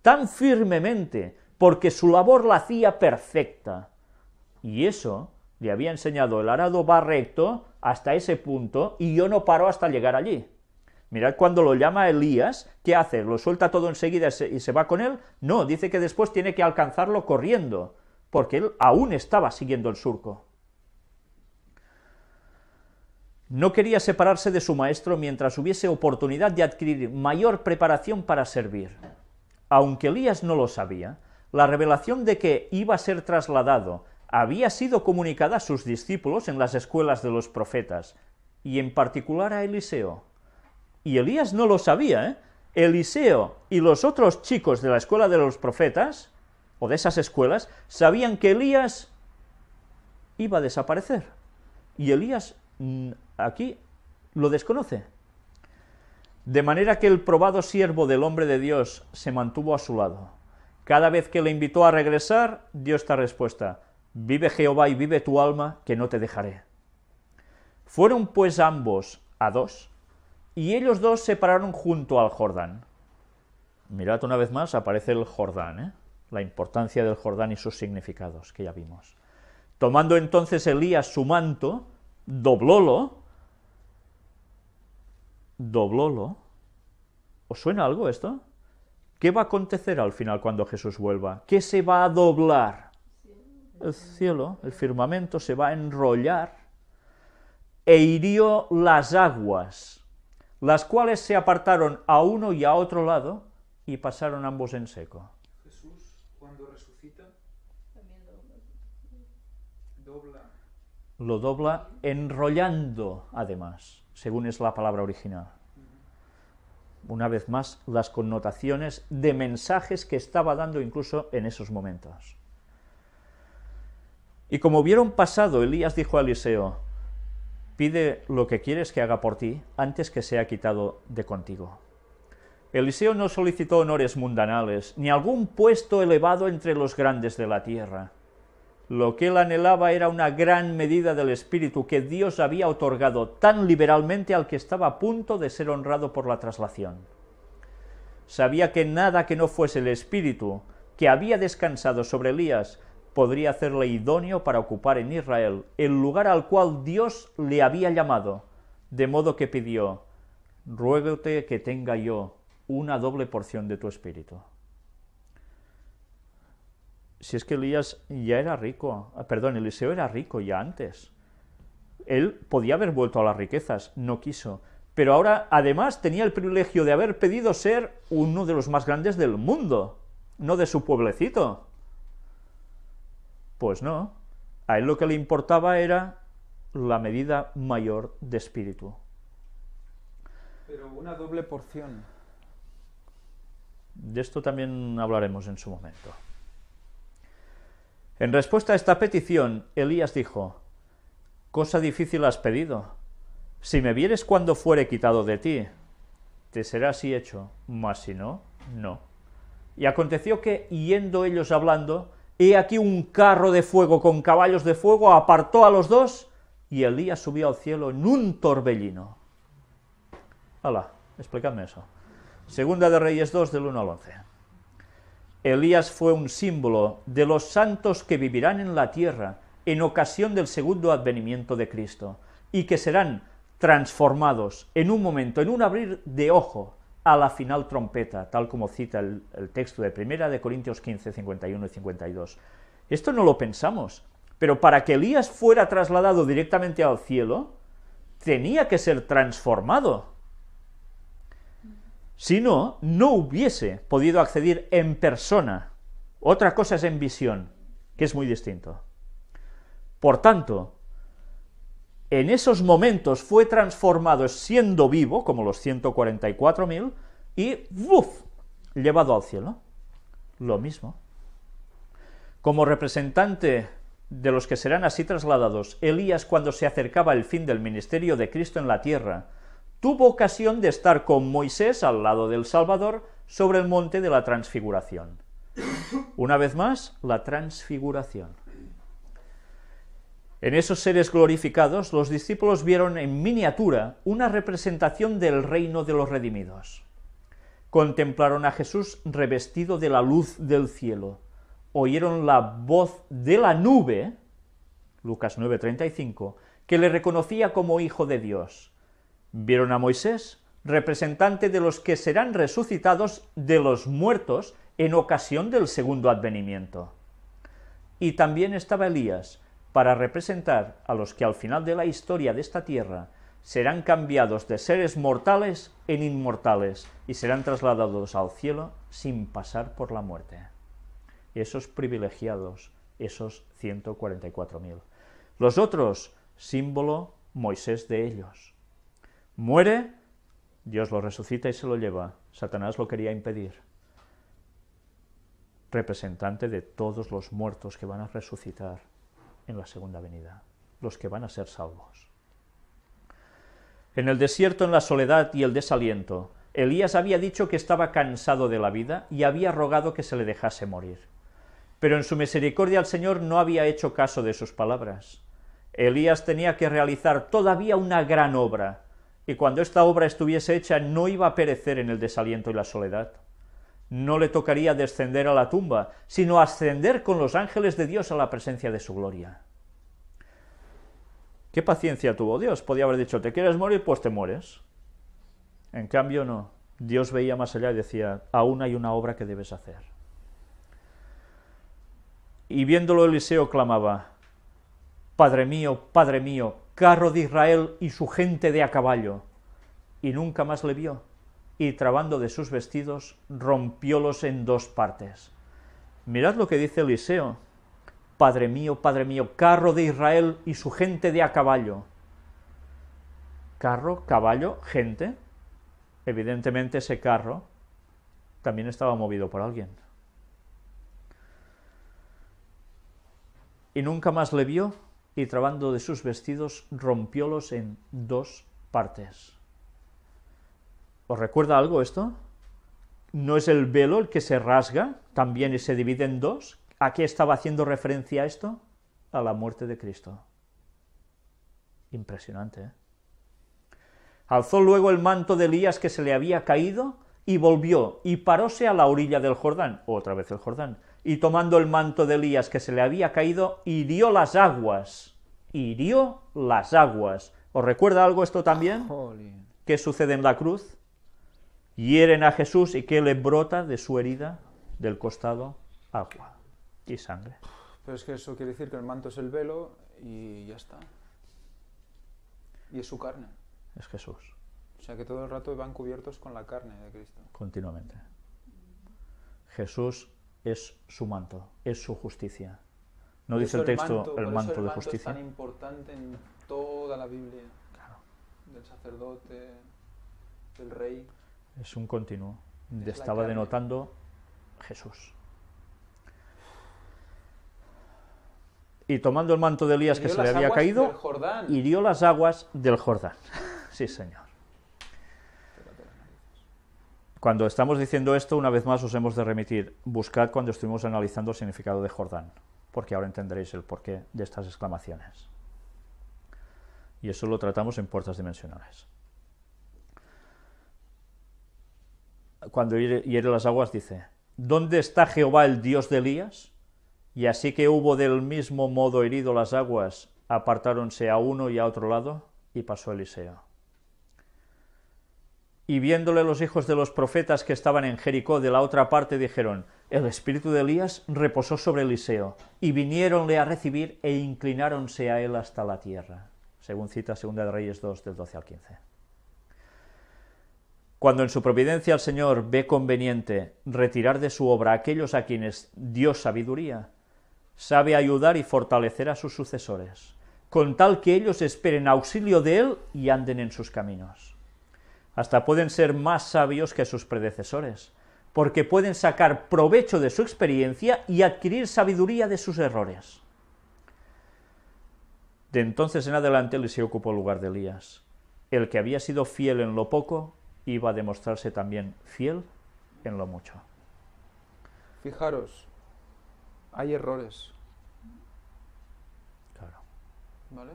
Speaker 1: tan firmemente porque su labor la hacía perfecta y eso le había enseñado, el arado va recto hasta ese punto y yo no paro hasta llegar allí. Mirad cuando lo llama Elías, ¿qué hace? ¿Lo suelta todo enseguida y se va con él? No, dice que después tiene que alcanzarlo corriendo, porque él aún estaba siguiendo el surco. No quería separarse de su maestro mientras hubiese oportunidad de adquirir mayor preparación para servir. Aunque Elías no lo sabía, la revelación de que iba a ser trasladado había sido comunicada a sus discípulos en las escuelas de los profetas, y en particular a Eliseo. Y Elías no lo sabía, ¿eh? Eliseo y los otros chicos de la escuela de los profetas, o de esas escuelas, sabían que Elías iba a desaparecer. Y Elías mm, aquí lo desconoce. De manera que el probado siervo del hombre de Dios se mantuvo a su lado. Cada vez que le invitó a regresar, dio esta respuesta, Vive Jehová y vive tu alma, que no te dejaré. Fueron pues ambos a dos, y ellos dos se pararon junto al Jordán. Mirad una vez más, aparece el Jordán, ¿eh? la importancia del Jordán y sus significados que ya vimos. Tomando entonces Elías su manto, doblólo, doblólo. ¿Os suena algo esto? ¿Qué va a acontecer al final cuando Jesús vuelva? ¿Qué se va a doblar? el cielo, el firmamento, se va a enrollar e hirió las aguas, las cuales se apartaron a uno y a otro lado y pasaron ambos en seco. Jesús,
Speaker 2: cuando resucita,
Speaker 1: Lo dobla enrollando, además, según es la palabra original. Una vez más, las connotaciones de mensajes que estaba dando incluso en esos momentos. Y como vieron pasado, Elías dijo a Eliseo, pide lo que quieres que haga por ti antes que sea quitado de contigo. Eliseo no solicitó honores mundanales, ni algún puesto elevado entre los grandes de la tierra. Lo que él anhelaba era una gran medida del espíritu que Dios había otorgado tan liberalmente al que estaba a punto de ser honrado por la traslación. Sabía que nada que no fuese el espíritu que había descansado sobre Elías podría hacerle idóneo para ocupar en Israel el lugar al cual Dios le había llamado, de modo que pidió, ruégote que tenga yo una doble porción de tu espíritu. Si es que Elías ya era rico, ah, perdón, Eliseo era rico ya antes. Él podía haber vuelto a las riquezas, no quiso. Pero ahora, además, tenía el privilegio de haber pedido ser uno de los más grandes del mundo, no de su pueblecito. Pues no, a él lo que le importaba era la medida mayor de espíritu.
Speaker 2: Pero una doble porción.
Speaker 1: De esto también hablaremos en su momento. En respuesta a esta petición, Elías dijo, Cosa difícil has pedido. Si me vieres cuando fuere quitado de ti, te será así hecho, mas si no, no. Y aconteció que, yendo ellos hablando, he aquí un carro de fuego con caballos de fuego, apartó a los dos, y Elías subió al cielo en un torbellino. Hola, explícame eso. Segunda de Reyes 2, del 1 al 11. Elías fue un símbolo de los santos que vivirán en la tierra en ocasión del segundo advenimiento de Cristo, y que serán transformados en un momento, en un abrir de ojo, a la final trompeta, tal como cita el, texto de Primera de Corintios 15, 51 y 52. Esto no lo pensamos, pero para que Elías fuera trasladado directamente al cielo, tenía que ser transformado. Si no, no hubiese podido acceder en persona. Otra cosa es en visión, que es muy distinto. Por tanto, en esos momentos fue transformado siendo vivo, como los 144.000, y ¡buf! llevado al cielo. Lo mismo. Como representante de los que serán así trasladados, Elías cuando se acercaba el fin del ministerio de Cristo en la tierra, tuvo ocasión de estar con Moisés al lado del Salvador sobre el monte de la transfiguración. Una vez más, la transfiguración. En esos seres glorificados, los discípulos vieron en miniatura una representación del reino de los redimidos. Contemplaron a Jesús revestido de la luz del cielo. Oyeron la voz de la nube, Lucas 9:35, que le reconocía como hijo de Dios. Vieron a Moisés, representante de los que serán resucitados de los muertos en ocasión del segundo advenimiento. Y también estaba Elías, para representar a los que al final de la historia de esta tierra serán cambiados de seres mortales en inmortales y serán trasladados al cielo sin pasar por la muerte. Esos privilegiados, esos 144.000. Los otros, símbolo Moisés de ellos. Muere, Dios lo resucita y se lo lleva. Satanás lo quería impedir. Representante de todos los muertos que van a resucitar en la segunda venida, los que van a ser salvos. En el desierto, en la soledad y el desaliento, Elías había dicho que estaba cansado de la vida y había rogado que se le dejase morir. Pero en su misericordia el Señor no había hecho caso de sus palabras. Elías tenía que realizar todavía una gran obra, y cuando esta obra estuviese hecha no iba a perecer en el desaliento y la soledad no le tocaría descender a la tumba, sino ascender con los ángeles de Dios a la presencia de su gloria. ¿Qué paciencia tuvo Dios? Podía haber dicho, te quieres morir, pues te mueres. En cambio, no. Dios veía más allá y decía, aún hay una obra que debes hacer. Y viéndolo Eliseo clamaba, Padre mío, Padre mío, carro de Israel y su gente de a caballo. Y nunca más le vio y trabando de sus vestidos, rompiólos en dos partes. Mirad lo que dice Eliseo. Padre mío, Padre mío, carro de Israel y su gente de a caballo. Carro, caballo, gente. Evidentemente ese carro también estaba movido por alguien. Y nunca más le vio, y trabando de sus vestidos, rompiólos en dos partes. ¿Os recuerda algo esto? ¿No es el velo el que se rasga también y se divide en dos? ¿A qué estaba haciendo referencia esto? A la muerte de Cristo. Impresionante. ¿eh? Alzó luego el manto de Elías que se le había caído y volvió y paróse a la orilla del Jordán, otra vez el Jordán, y tomando el manto de Elías que se le había caído, hirió las aguas, hirió las aguas. ¿Os recuerda algo esto también? ¿Qué sucede en la cruz? hieren a Jesús y que le brota de su herida del costado agua y sangre.
Speaker 2: Pero es que eso quiere decir que el manto es el velo y ya está. Y es su carne.
Speaker 1: Es Jesús.
Speaker 2: O sea que todo el rato van cubiertos con la carne de Cristo.
Speaker 1: Continuamente. Jesús es su manto, es su justicia. No dice el texto el manto, de justicia. Es tan
Speaker 2: importante en toda la Biblia. Del sacerdote, del rey.
Speaker 1: Es un continuo. Estaba denotando Jesús. Y tomando el manto de Elías que se le había caído, hirió las aguas del Jordán. [laughs] sí, Señor. Cuando estamos diciendo esto, una vez más os hemos de remitir, buscad cuando estuvimos analizando el significado de Jordán, porque ahora entenderéis el porqué de estas exclamaciones. Y eso lo tratamos en puertas dimensionales. cuando hiere, las aguas, dice, ¿dónde está Jehová el Dios de Elías? Y así que hubo del mismo modo herido las aguas, apartáronse a uno y a otro lado, y pasó Eliseo. Y viéndole los hijos de los profetas que estaban en Jericó de la otra parte, dijeron, el espíritu de Elías reposó sobre Eliseo, y viniéronle a recibir e inclináronse a él hasta la tierra. Según cita Segunda de Reyes 2, del 12 al 15. Cuando en su providencia el Señor ve conveniente retirar de su obra a aquellos a quienes dio sabiduría, sabe ayudar y fortalecer a sus sucesores, con tal que ellos esperen auxilio de Él y anden en sus caminos. Hasta pueden ser más sabios que sus predecesores, porque pueden sacar provecho de su experiencia y adquirir sabiduría de sus errores. De entonces en adelante le se ocupó el lugar de Elías. El que había sido fiel en lo poco, iba a demostrarse también fiel en lo mucho.
Speaker 2: Fijaros, hay errores. Claro. ¿Vale?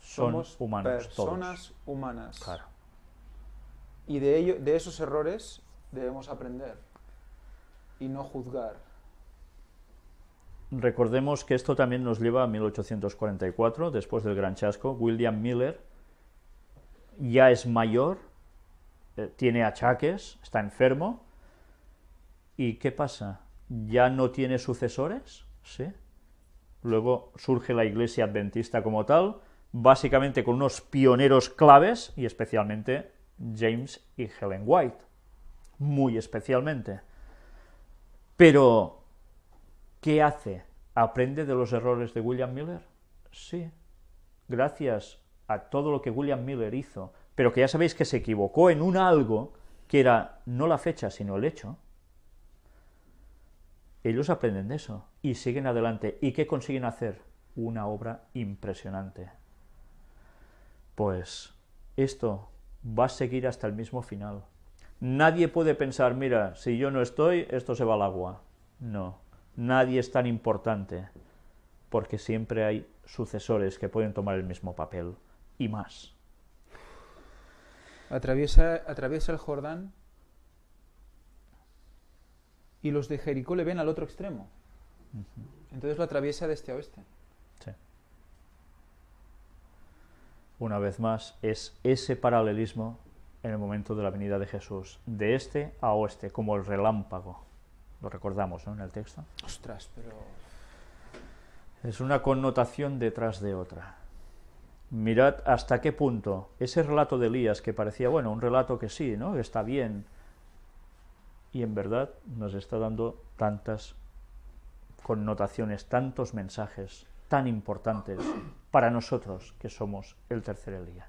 Speaker 1: Somos humanos, personas
Speaker 2: humanas. Claro. Y de, ello, de esos errores debemos aprender y no juzgar.
Speaker 1: Recordemos que esto también nos lleva a 1844, después del gran chasco. William Miller ya es mayor eh, tiene achaques, está enfermo. ¿Y qué pasa? ¿Ya no tiene sucesores? ¿Sí? Luego surge la iglesia adventista como tal, básicamente con unos pioneros claves y especialmente James y Helen White, muy especialmente. Pero, ¿qué hace? ¿Aprende de los errores de William Miller? Sí, gracias a todo lo que William Miller hizo, pero que ya sabéis que se equivocó en un algo que era no la fecha, sino el hecho, ellos aprenden de eso y siguen adelante. ¿Y qué consiguen hacer? Una obra impresionante. Pues esto va a seguir hasta el mismo final. Nadie puede pensar, mira, si yo no estoy, esto se va al agua. No, nadie es tan importante, porque siempre hay sucesores que pueden tomar el mismo papel y más
Speaker 2: atraviesa, atraviesa el Jordán y los de Jericó le ven al otro extremo. Entonces lo atraviesa de este a oeste.
Speaker 1: Sí. Una vez más, es ese paralelismo en el momento de la venida de Jesús, de este a oeste, como el relámpago. Lo recordamos ¿no? en el texto.
Speaker 2: Ostras, pero...
Speaker 1: Es una connotación detrás de otra mirad hasta qué punto ese relato de Elías que parecía, bueno, un relato que sí, ¿no? está bien, y en verdad nos está dando tantas connotaciones, tantos mensajes tan importantes para nosotros que somos el tercer Elías.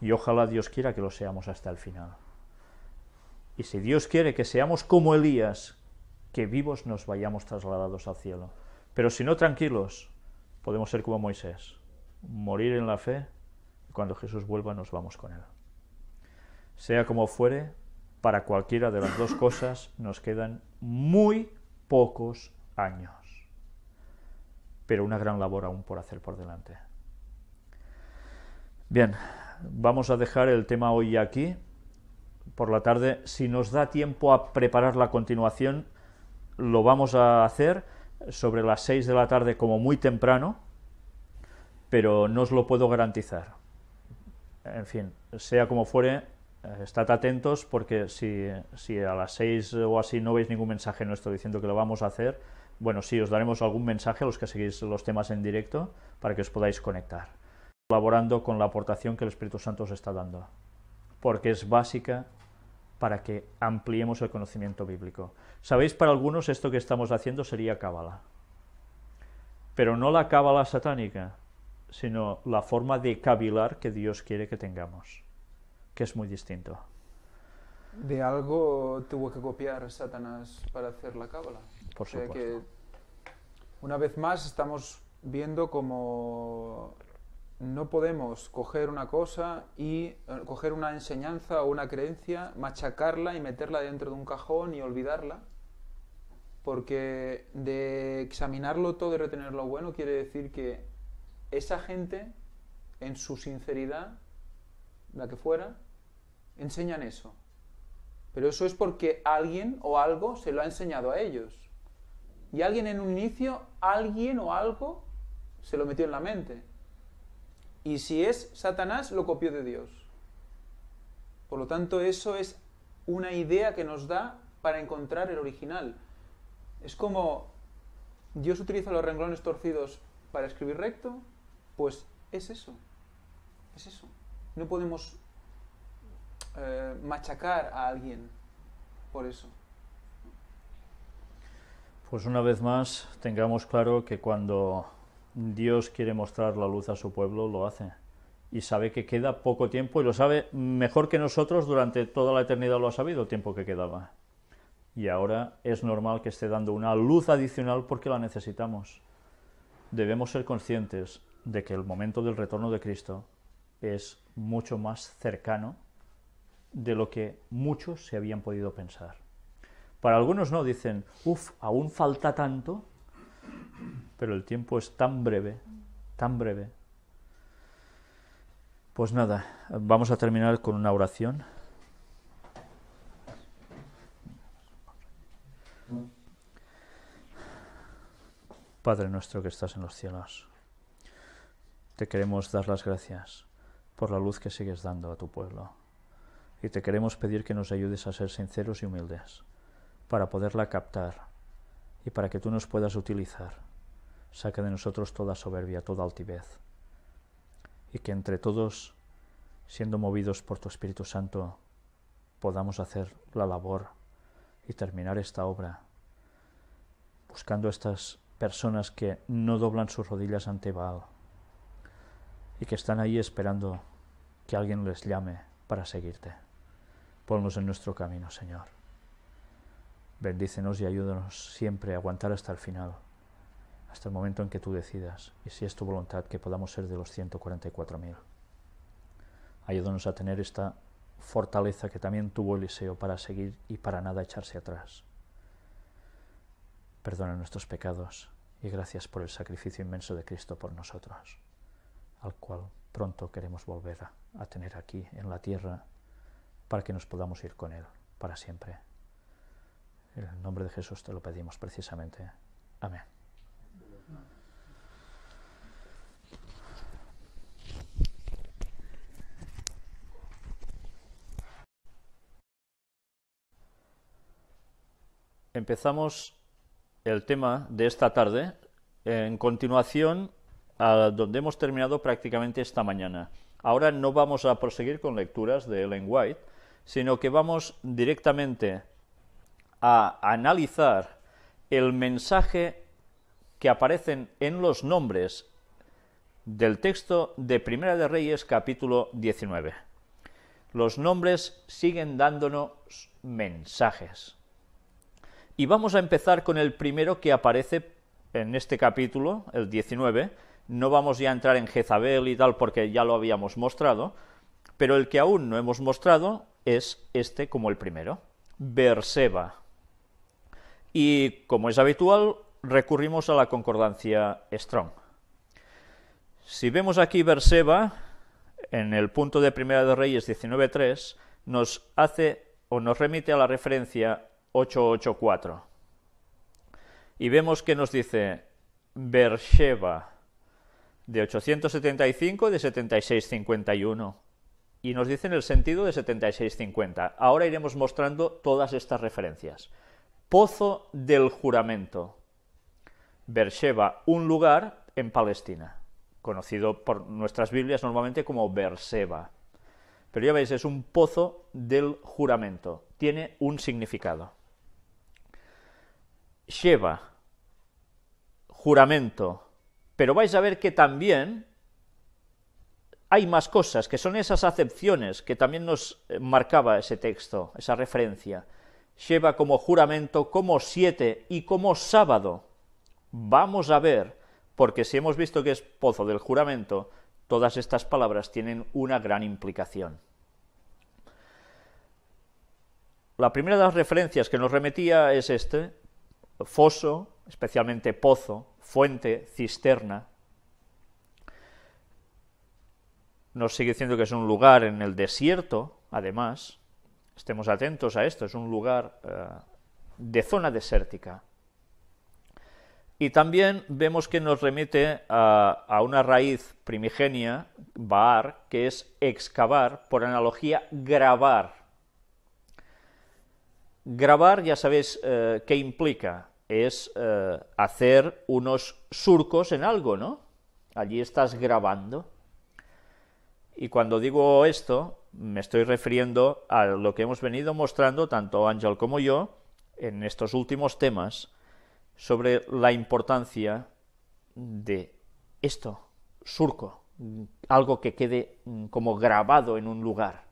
Speaker 1: Y ojalá Dios quiera que lo seamos hasta el final. Y si Dios quiere que seamos como Elías, que vivos nos vayamos trasladados al cielo. Pero si no, tranquilos, podemos ser como Moisés morir en la fe, y cuando Jesús vuelva nos vamos con Él. Sea como fuere, para cualquiera de las dos cosas nos quedan muy pocos años, pero una gran labor aún por hacer por delante. Bien, vamos a dejar el tema hoy aquí. Por la tarde, si nos da tiempo a preparar la continuación, lo vamos a hacer sobre las seis de la tarde como muy temprano, pero no os lo puedo garantizar. En fin, sea como fuere, eh, estad atentos porque si, a las seis o así no veis ningún mensaje nuestro diciendo que lo vamos a hacer, bueno, sí, os daremos algún mensaje a los que seguís los temas en directo para que os podáis conectar, colaborando con la aportación que el Espíritu Santo os está dando, porque es básica para que ampliemos el conocimiento bíblico. Sabéis, para algunos esto que estamos haciendo sería cábala, pero no la cábala satánica, sino la forma de cavilar que Dios quiere que tengamos, que es muy distinto.
Speaker 2: De algo tuvo que copiar Satanás para hacer la cábala. Por supuesto. una vez más estamos viendo como no podemos coger una cosa y eh, coger una enseñanza o una creencia, machacarla y meterla dentro de un cajón y olvidarla, porque de examinarlo todo y retener lo bueno quiere decir que esa gente, en su sinceridad, la que fuera, enseñan eso. Pero eso es porque alguien o algo se lo ha enseñado a ellos. Y alguien en un inicio, alguien o algo se lo metió en la mente. Y si es Satanás, lo copió de Dios. Por lo tanto, eso es una idea que nos da para encontrar el original. Es como Dios utiliza los renglones torcidos para escribir recto pues es eso, es eso. No podemos eh, machacar a alguien por eso.
Speaker 1: Pues una vez más, tengamos claro que cuando Dios quiere mostrar la luz a su pueblo, lo hace. Y sabe que queda poco tiempo y lo sabe mejor que nosotros durante toda la eternidad lo ha sabido el tiempo que quedaba. Y ahora es normal que esté dando una luz adicional porque la necesitamos. Debemos ser conscientes de que el momento del retorno de Cristo es mucho más cercano de lo que muchos se habían podido pensar. Para algunos no, dicen, uff, aún falta tanto, pero el tiempo es tan breve, tan breve. Pues nada, vamos a terminar con una oración. Padre nuestro que estás en los cielos te queremos dar las gracias por la luz que sigues dando a tu pueblo. Y te queremos pedir que nos ayudes a ser sinceros y humildes, para poderla captar y para que tú nos puedas utilizar. Saca de nosotros toda soberbia, toda altivez. Y que entre todos, siendo movidos por tu Espíritu Santo, podamos hacer la labor y terminar esta obra, buscando a estas personas que no doblan sus rodillas ante Baal, y que están ahí esperando que alguien les llame para seguirte. Ponnos en nuestro camino, Señor. Bendícenos y ayúdanos siempre a aguantar hasta el final, hasta el momento en que tú decidas, y si es tu voluntad que podamos ser de los 144.000. Ayúdanos a tener esta fortaleza que también tuvo Eliseo para seguir y para nada echarse atrás. Perdona nuestros pecados y gracias por el sacrificio inmenso de Cristo por nosotros al cual pronto queremos volver a, tener aquí en la tierra para que nos podamos ir con Él para siempre. En el nombre de Jesús te lo pedimos precisamente. Amén. Empezamos el tema de esta tarde. En continuación donde hemos terminado prácticamente esta mañana. Ahora no vamos a proseguir con lecturas de Ellen White, sino que vamos directamente a analizar el mensaje que aparecen en los nombres del texto de Primera de Reyes capítulo 19. Los nombres siguen dándonos mensajes. Y vamos a empezar con el primero que aparece en este capítulo, el 19, no vamos ya a entrar en Jezabel y tal porque ya lo habíamos mostrado, pero el que aún no hemos mostrado es este como el primero, Berseba. Y como es habitual, recurrimos a la concordancia Strong. Si vemos aquí Berseba, en el punto de Primera de Reyes 19.3, nos hace o nos remite a la referencia 884. Y vemos que nos dice Berseba de 875 y de 7651. Y nos dicen el sentido de 7650. Ahora iremos mostrando todas estas referencias. Pozo del juramento. Berseba, un lugar en Palestina, conocido por nuestras Biblias normalmente como Berseba. Pero ya veis, es un pozo del juramento, tiene un significado. Sheba, juramento, pero vais a ver que también hay más cosas, que son esas acepciones que también nos eh, marcaba ese texto, esa referencia. Lleva como juramento, como siete y como sábado. Vamos a ver, porque si hemos visto que es pozo del juramento, todas estas palabras tienen una gran implicación. La primera de las referencias que nos remetía es este, foso, especialmente pozo, fuente, cisterna, nos sigue diciendo que es un lugar en el desierto, además, estemos atentos a esto, es un lugar eh, de zona desértica. Y también vemos que nos remite a, una raíz primigenia, baar, que es excavar, por analogía, grabar. Grabar, ya sabéis eh, qué implica es eh, hacer unos surcos en algo, ¿no? Allí estás grabando. Y cuando digo esto, me estoy refiriendo a lo que hemos venido mostrando tanto Ángel como yo en estos últimos temas sobre la importancia de esto, surco, algo que quede mm, como grabado en un lugar.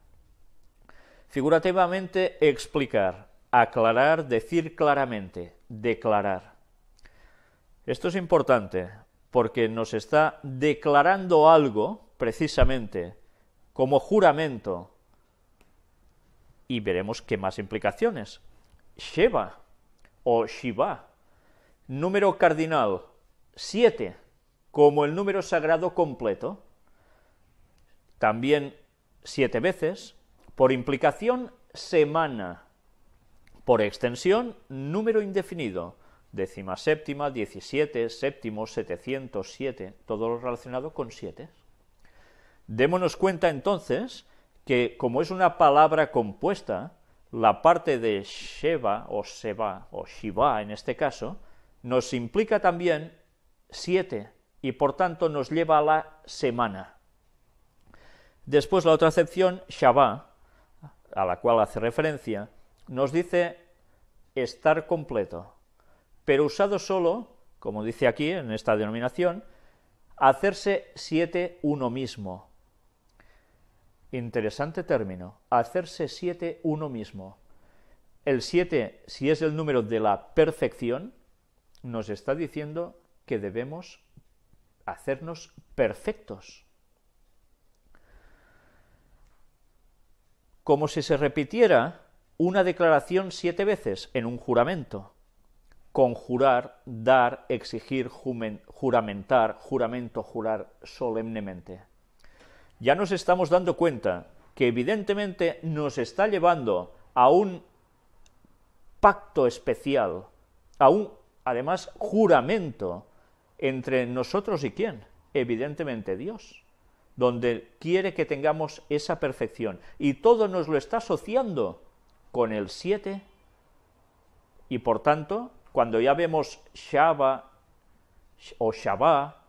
Speaker 1: Figurativamente explicar aclarar, decir claramente, declarar. Esto es importante porque nos está declarando algo precisamente como juramento y veremos qué más implicaciones. Sheba o Shiva, número cardinal 7 como el número sagrado completo, también siete veces, por implicación semana por extensión, número indefinido, décima séptima, 17, séptimo, siete, todo lo relacionado con siete. Démonos cuenta entonces que como es una palabra compuesta, la parte de Sheba o Seba o Shiva en este caso, nos implica también siete y por tanto nos lleva a la semana. Después la otra acepción, Shabbat, a la cual hace referencia, nos dice estar completo, pero usado solo, como dice aquí en esta denominación, hacerse siete uno mismo. Interesante término, hacerse siete uno mismo. El siete, si es el número de la perfección, nos está diciendo que debemos hacernos perfectos. Como si se repitiera una declaración siete veces en un juramento. Conjurar, dar, exigir, juramentar, juramento, jurar solemnemente. Ya nos estamos dando cuenta que evidentemente nos está llevando a un pacto especial, a un, además, juramento entre nosotros y quién? Evidentemente Dios, donde quiere que tengamos esa perfección. Y todo nos lo está asociando con el 7 y por tanto, cuando ya vemos Shaba o Shabá,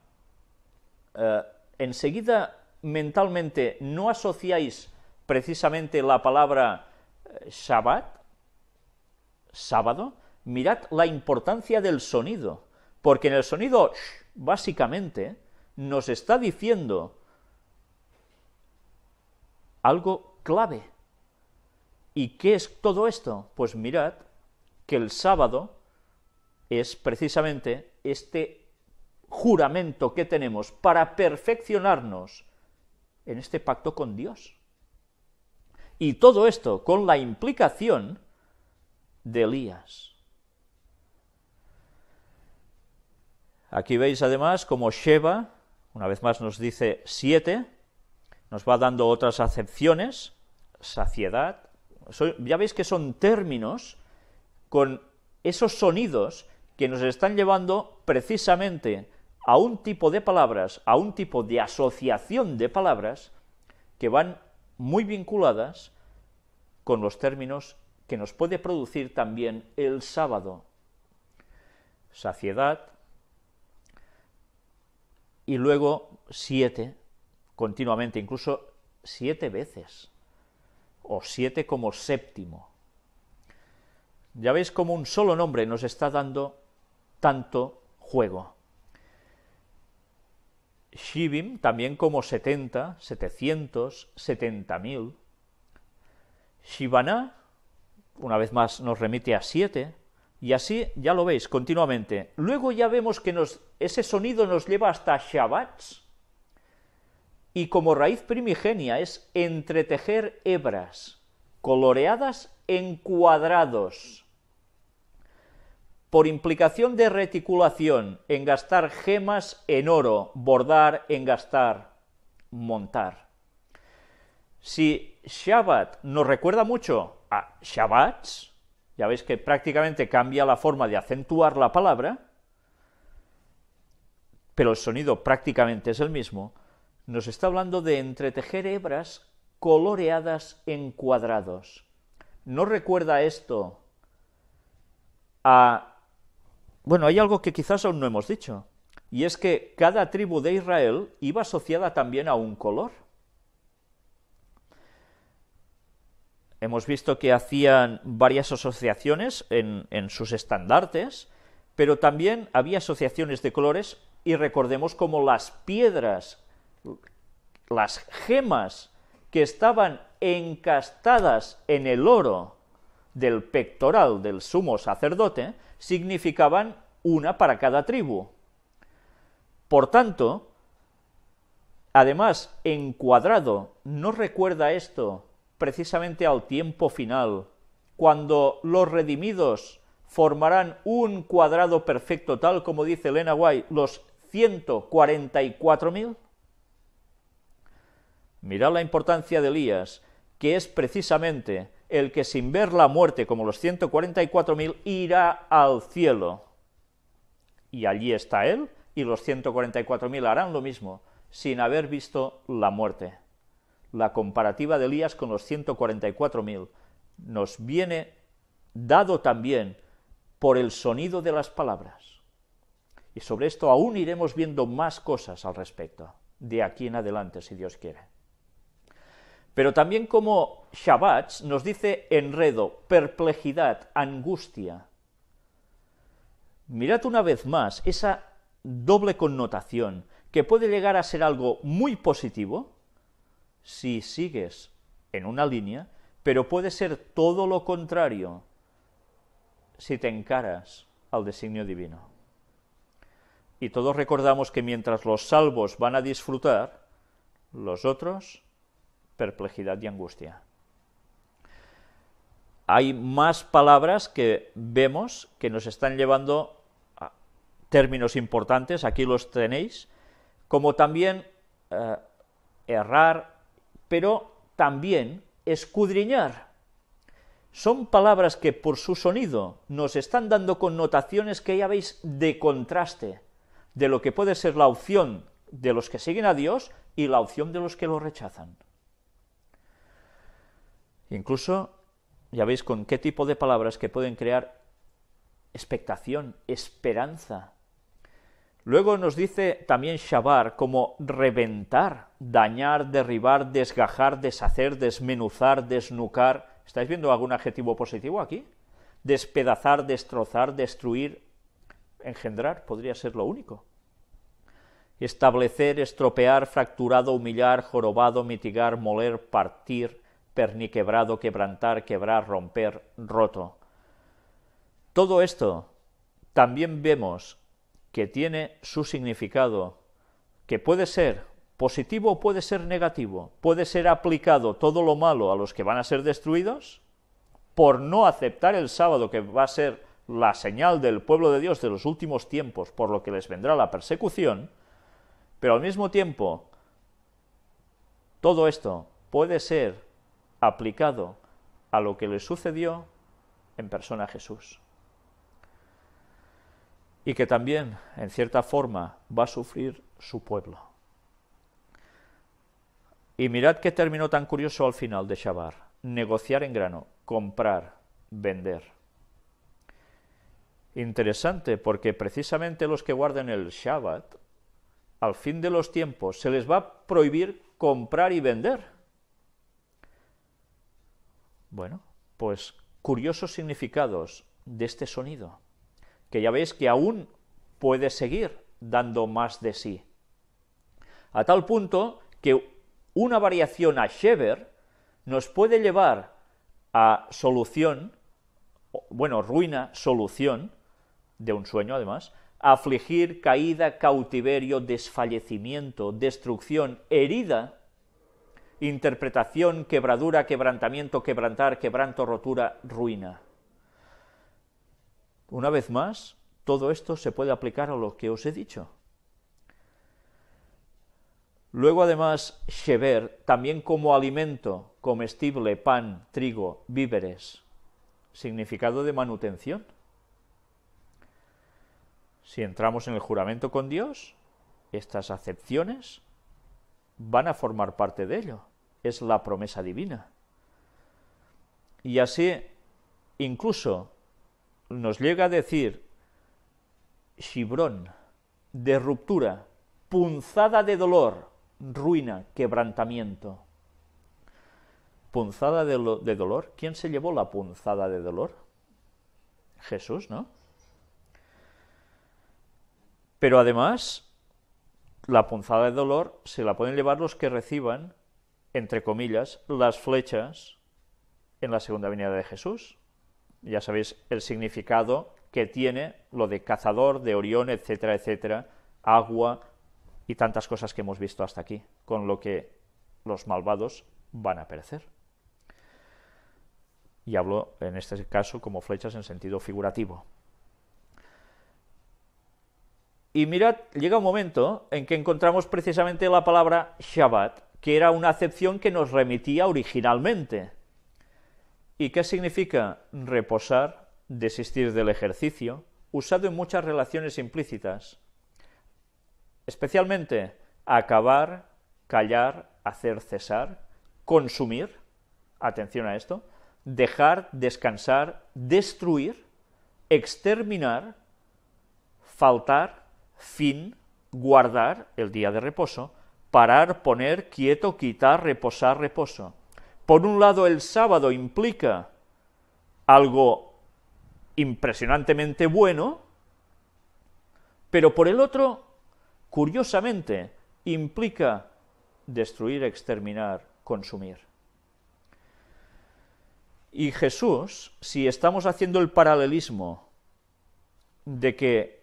Speaker 1: eh, enseguida mentalmente no asociáis precisamente la palabra eh, Shabbat, sábado, mirad la importancia del sonido, porque en el sonido sh, básicamente nos está diciendo algo clave, ¿Y qué es todo esto? Pues mirad que el sábado es precisamente este juramento que tenemos para perfeccionarnos en este pacto con Dios. Y todo esto con la implicación de Elías. Aquí veis además como Sheba, una vez más nos dice siete, nos va dando otras acepciones, saciedad, ya veis que son términos con esos sonidos que nos están llevando precisamente a un tipo de palabras, a un tipo de asociación de palabras que van muy vinculadas con los términos que nos puede producir también el sábado. Saciedad y luego siete, continuamente, incluso siete veces o siete como séptimo. Ya veis cómo un solo nombre nos está dando tanto juego. Shivim también como 70, 700, 70.000. Shivana, una vez más, nos remite a siete. Y así ya lo veis continuamente. Luego ya vemos que ese sonido nos lleva hasta Shabbat y como raíz primigenia es entretejer hebras coloreadas en cuadrados. Por implicación de reticulación, engastar gemas en oro, bordar, engastar, montar. Si Shabbat nos recuerda mucho a Shabbats, ya veis que prácticamente cambia la forma de acentuar la palabra, pero el sonido prácticamente es el mismo, nos está hablando de entretejer hebras coloreadas en cuadrados. ¿No recuerda esto a... Bueno, hay algo que quizás aún no hemos dicho, y es que cada tribu de Israel iba asociada también a un color. Hemos visto que hacían varias asociaciones en, en sus estandartes, pero también había asociaciones de colores y recordemos como las piedras las gemas que estaban encastadas en el oro del pectoral del sumo sacerdote significaban una para cada tribu. Por tanto, además, encuadrado, no recuerda esto precisamente al tiempo final, cuando los redimidos formarán un cuadrado perfecto, tal como dice Elena White, los 144.000? Mirad la importancia de Elías, que es precisamente el que sin ver la muerte como los 144.000 irá al cielo. Y allí está él y los 144.000 harán lo mismo sin haber visto la muerte. La comparativa de Elías con los 144.000 nos viene dado también por el sonido de las palabras. Y sobre esto aún iremos viendo más cosas al respecto, de aquí en adelante, si Dios quiere. Pero también como Shabbat nos dice enredo, perplejidad, angustia. Mirad una vez más esa doble connotación que puede llegar a ser algo muy positivo si sigues en una línea, pero puede ser todo lo contrario si te encaras al designio divino. Y todos recordamos que mientras los salvos van a disfrutar, los otros perplejidad y angustia. Hay más palabras que vemos que nos están llevando a términos importantes, aquí los tenéis, como también eh, errar, pero también escudriñar. Son palabras que por su sonido nos están dando connotaciones que ya veis de contraste de lo que puede ser la opción de los que siguen a Dios y la opción de los que lo rechazan. Incluso, ya veis con qué tipo de palabras que pueden crear expectación, esperanza. Luego nos dice también shabar como reventar, dañar, derribar, desgajar, deshacer, desmenuzar, desnucar. ¿Estáis viendo algún adjetivo positivo aquí? Despedazar, destrozar, destruir, engendrar, podría ser lo único. Establecer, estropear, fracturado, humillar, jorobado, mitigar, moler, partir, perniquebrado, quebrantar, quebrar, romper, roto. Todo esto también vemos que tiene su significado, que puede ser positivo o puede ser negativo, puede ser aplicado todo lo malo a los que van a ser destruidos por no aceptar el sábado que va a ser la señal del pueblo de Dios de los últimos tiempos, por lo que les vendrá la persecución, pero al mismo tiempo todo esto puede ser aplicado a lo que le sucedió en persona a Jesús. Y que también, en cierta forma, va a sufrir su pueblo. Y mirad qué término tan curioso al final de Shabar. Negociar en grano, comprar, vender. Interesante porque precisamente los que guardan el Shabbat, al fin de los tiempos, se les va a prohibir comprar y vender bueno, pues curiosos significados de este sonido, que ya veis que aún puede seguir dando más de sí. A tal punto que una variación a Shever nos puede llevar a solución, bueno, ruina, solución, de un sueño además, afligir, caída, cautiverio, desfallecimiento, destrucción, herida, interpretación, quebradura, quebrantamiento, quebrantar, quebranto, rotura, ruina. Una vez más, todo esto se puede aplicar a lo que os he dicho. Luego, además, shever, también como alimento, comestible, pan, trigo, víveres, significado de manutención. Si entramos en el juramento con Dios, estas acepciones van a formar parte de ello es la promesa divina. Y así incluso nos llega a decir Shibrón, de ruptura, punzada de dolor, ruina, quebrantamiento. Punzada de, de, dolor. ¿Quién se llevó la punzada de dolor? Jesús, ¿no? Pero además, la punzada de dolor se la pueden llevar los que reciban entre comillas, las flechas en la segunda venida de Jesús. Ya sabéis el significado que tiene lo de cazador, de Orión, etcétera, etcétera, agua y tantas cosas que hemos visto hasta aquí, con lo que los malvados van a perecer. Y hablo en este caso como flechas en sentido figurativo. Y mirad, llega un momento en que encontramos precisamente la palabra Shabbat, que era una acepción que nos remitía originalmente. ¿Y qué significa? Reposar, desistir del ejercicio, usado en muchas relaciones implícitas. Especialmente acabar, callar, hacer cesar, consumir, atención a esto, dejar, descansar, destruir, exterminar, faltar, fin, guardar el día de reposo, parar, poner, quieto, quitar, reposar, reposo. Por un lado, el sábado implica algo impresionantemente bueno, pero por el otro, curiosamente, implica destruir, exterminar, consumir. Y Jesús, si estamos haciendo el paralelismo de que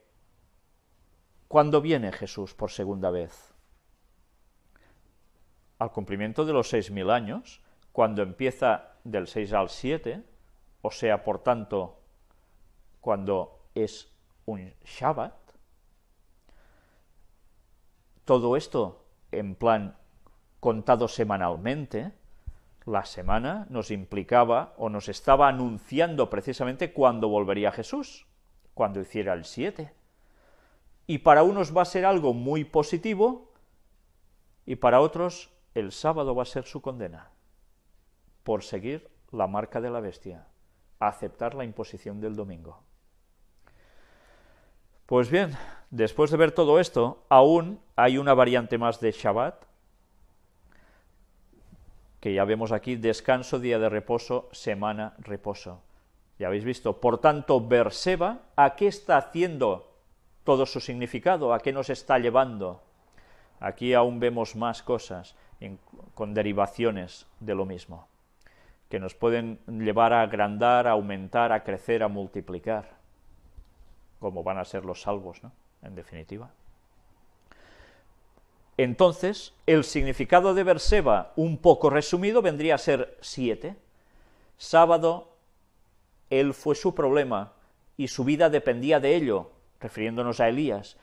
Speaker 1: ¿Cuándo viene Jesús por segunda vez? Al cumplimiento de los seis mil años, cuando empieza del 6 al 7, o sea, por tanto, cuando es un Shabbat. Todo esto en plan contado semanalmente, la semana nos implicaba o nos estaba anunciando precisamente cuándo volvería Jesús, cuando hiciera el 7 y para unos va a ser algo muy positivo y para otros el sábado va a ser su condena por seguir la marca de la bestia, aceptar la imposición del domingo. Pues bien, después de ver todo esto, aún hay una variante más de Shabbat, que ya vemos aquí, descanso, día de reposo, semana, reposo. Ya habéis visto, por tanto, Berseba, ¿a qué está haciendo todo su significado, a qué nos está llevando. Aquí aún vemos más cosas con derivaciones de lo mismo, que nos pueden llevar a agrandar, a aumentar, a crecer, a multiplicar, como van a ser los salvos, ¿no? en definitiva. Entonces, el significado de Berseba, un poco resumido, vendría a ser siete. Sábado, él fue su problema y su vida dependía de ello, refiriéndonos a Elías,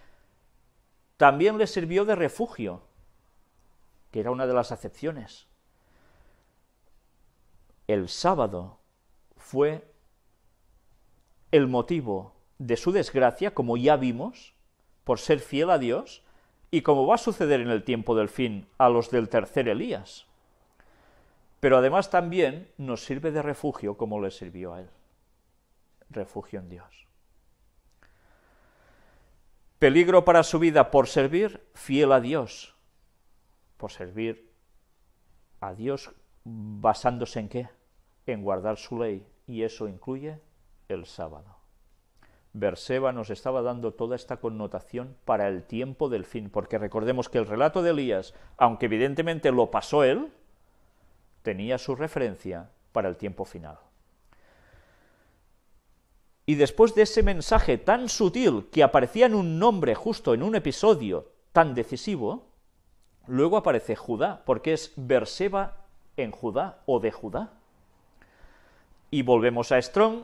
Speaker 1: también le sirvió de refugio, que era una de las acepciones. El sábado fue el motivo de su desgracia, como ya vimos, por ser fiel a Dios, y como va a suceder en el tiempo del fin a los del tercer Elías. Pero además también nos sirve de refugio como le sirvió a él. Refugio en Dios. Peligro para su vida por servir fiel a Dios. Por servir a Dios basándose en qué? En guardar su ley. Y eso incluye el sábado. Berseba nos estaba dando toda esta connotación para el tiempo del fin, porque recordemos que el relato de Elías, aunque evidentemente lo pasó él, tenía su referencia para el tiempo final. Y después de ese mensaje tan sutil que aparecía en un nombre justo en un episodio tan decisivo, luego aparece Judá, porque es Berseba en Judá o de Judá. Y volvemos a Strong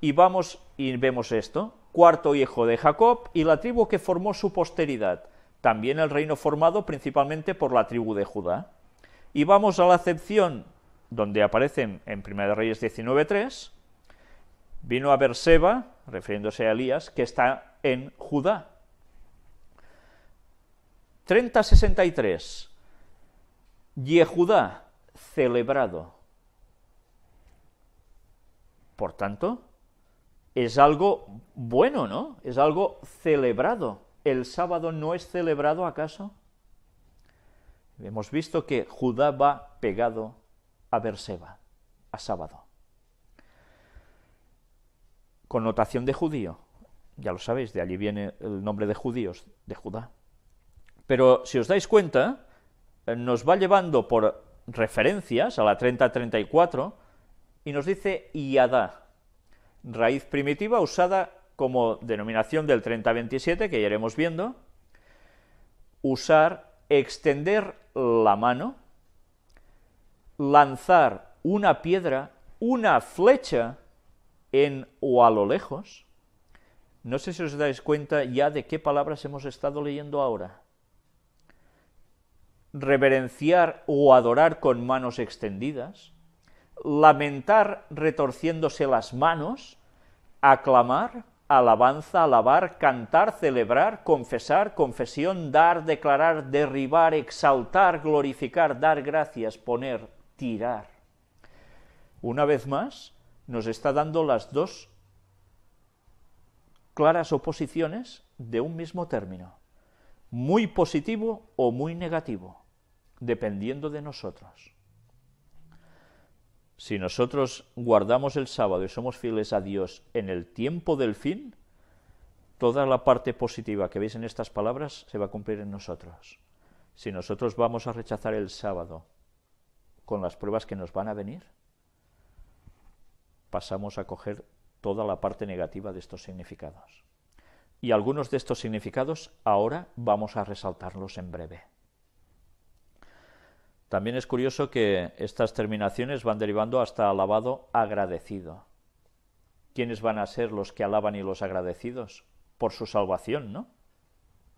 Speaker 1: y vamos y vemos esto. Cuarto hijo de Jacob y la tribu que formó su posteridad. También el reino formado principalmente por la tribu de Judá. Y vamos a la acepción donde aparecen en 1 Reyes 19.3 Vino a Berseba, refiriéndose a Elías, que está en Judá. 3063. Yehudá, celebrado. Por tanto, es algo bueno, ¿no? Es algo celebrado. ¿El sábado no es celebrado acaso? Hemos visto que Judá va pegado a Berseba, a sábado connotación de judío, ya lo sabéis, de allí viene el nombre de judíos, de Judá. Pero si os dais cuenta, eh, nos va llevando por referencias a la 3034 y nos dice yadá. raíz primitiva usada como denominación del 3027, que ya iremos viendo, usar, extender la mano, lanzar una piedra, una flecha, en o a lo lejos, no sé si os dais cuenta ya de qué palabras hemos estado leyendo ahora. Reverenciar o adorar con manos extendidas, lamentar retorciéndose las manos, aclamar, alabanza, alabar, cantar, celebrar, confesar, confesión, dar, declarar, derribar, exaltar, glorificar, dar gracias, poner, tirar. Una vez más, nos está dando las dos claras oposiciones de un mismo término, muy positivo o muy negativo, dependiendo de nosotros. Si nosotros guardamos el sábado y somos fieles a Dios en el tiempo del fin, toda la parte positiva que veis en estas palabras se va a cumplir en nosotros. Si nosotros vamos a rechazar el sábado con las pruebas que nos van a venir, pasamos a coger toda la parte negativa de estos significados. Y algunos de estos significados ahora vamos a resaltarlos en breve. También es curioso que estas terminaciones van derivando hasta alabado agradecido. ¿Quiénes van a ser los que alaban y los agradecidos? Por su salvación, ¿no?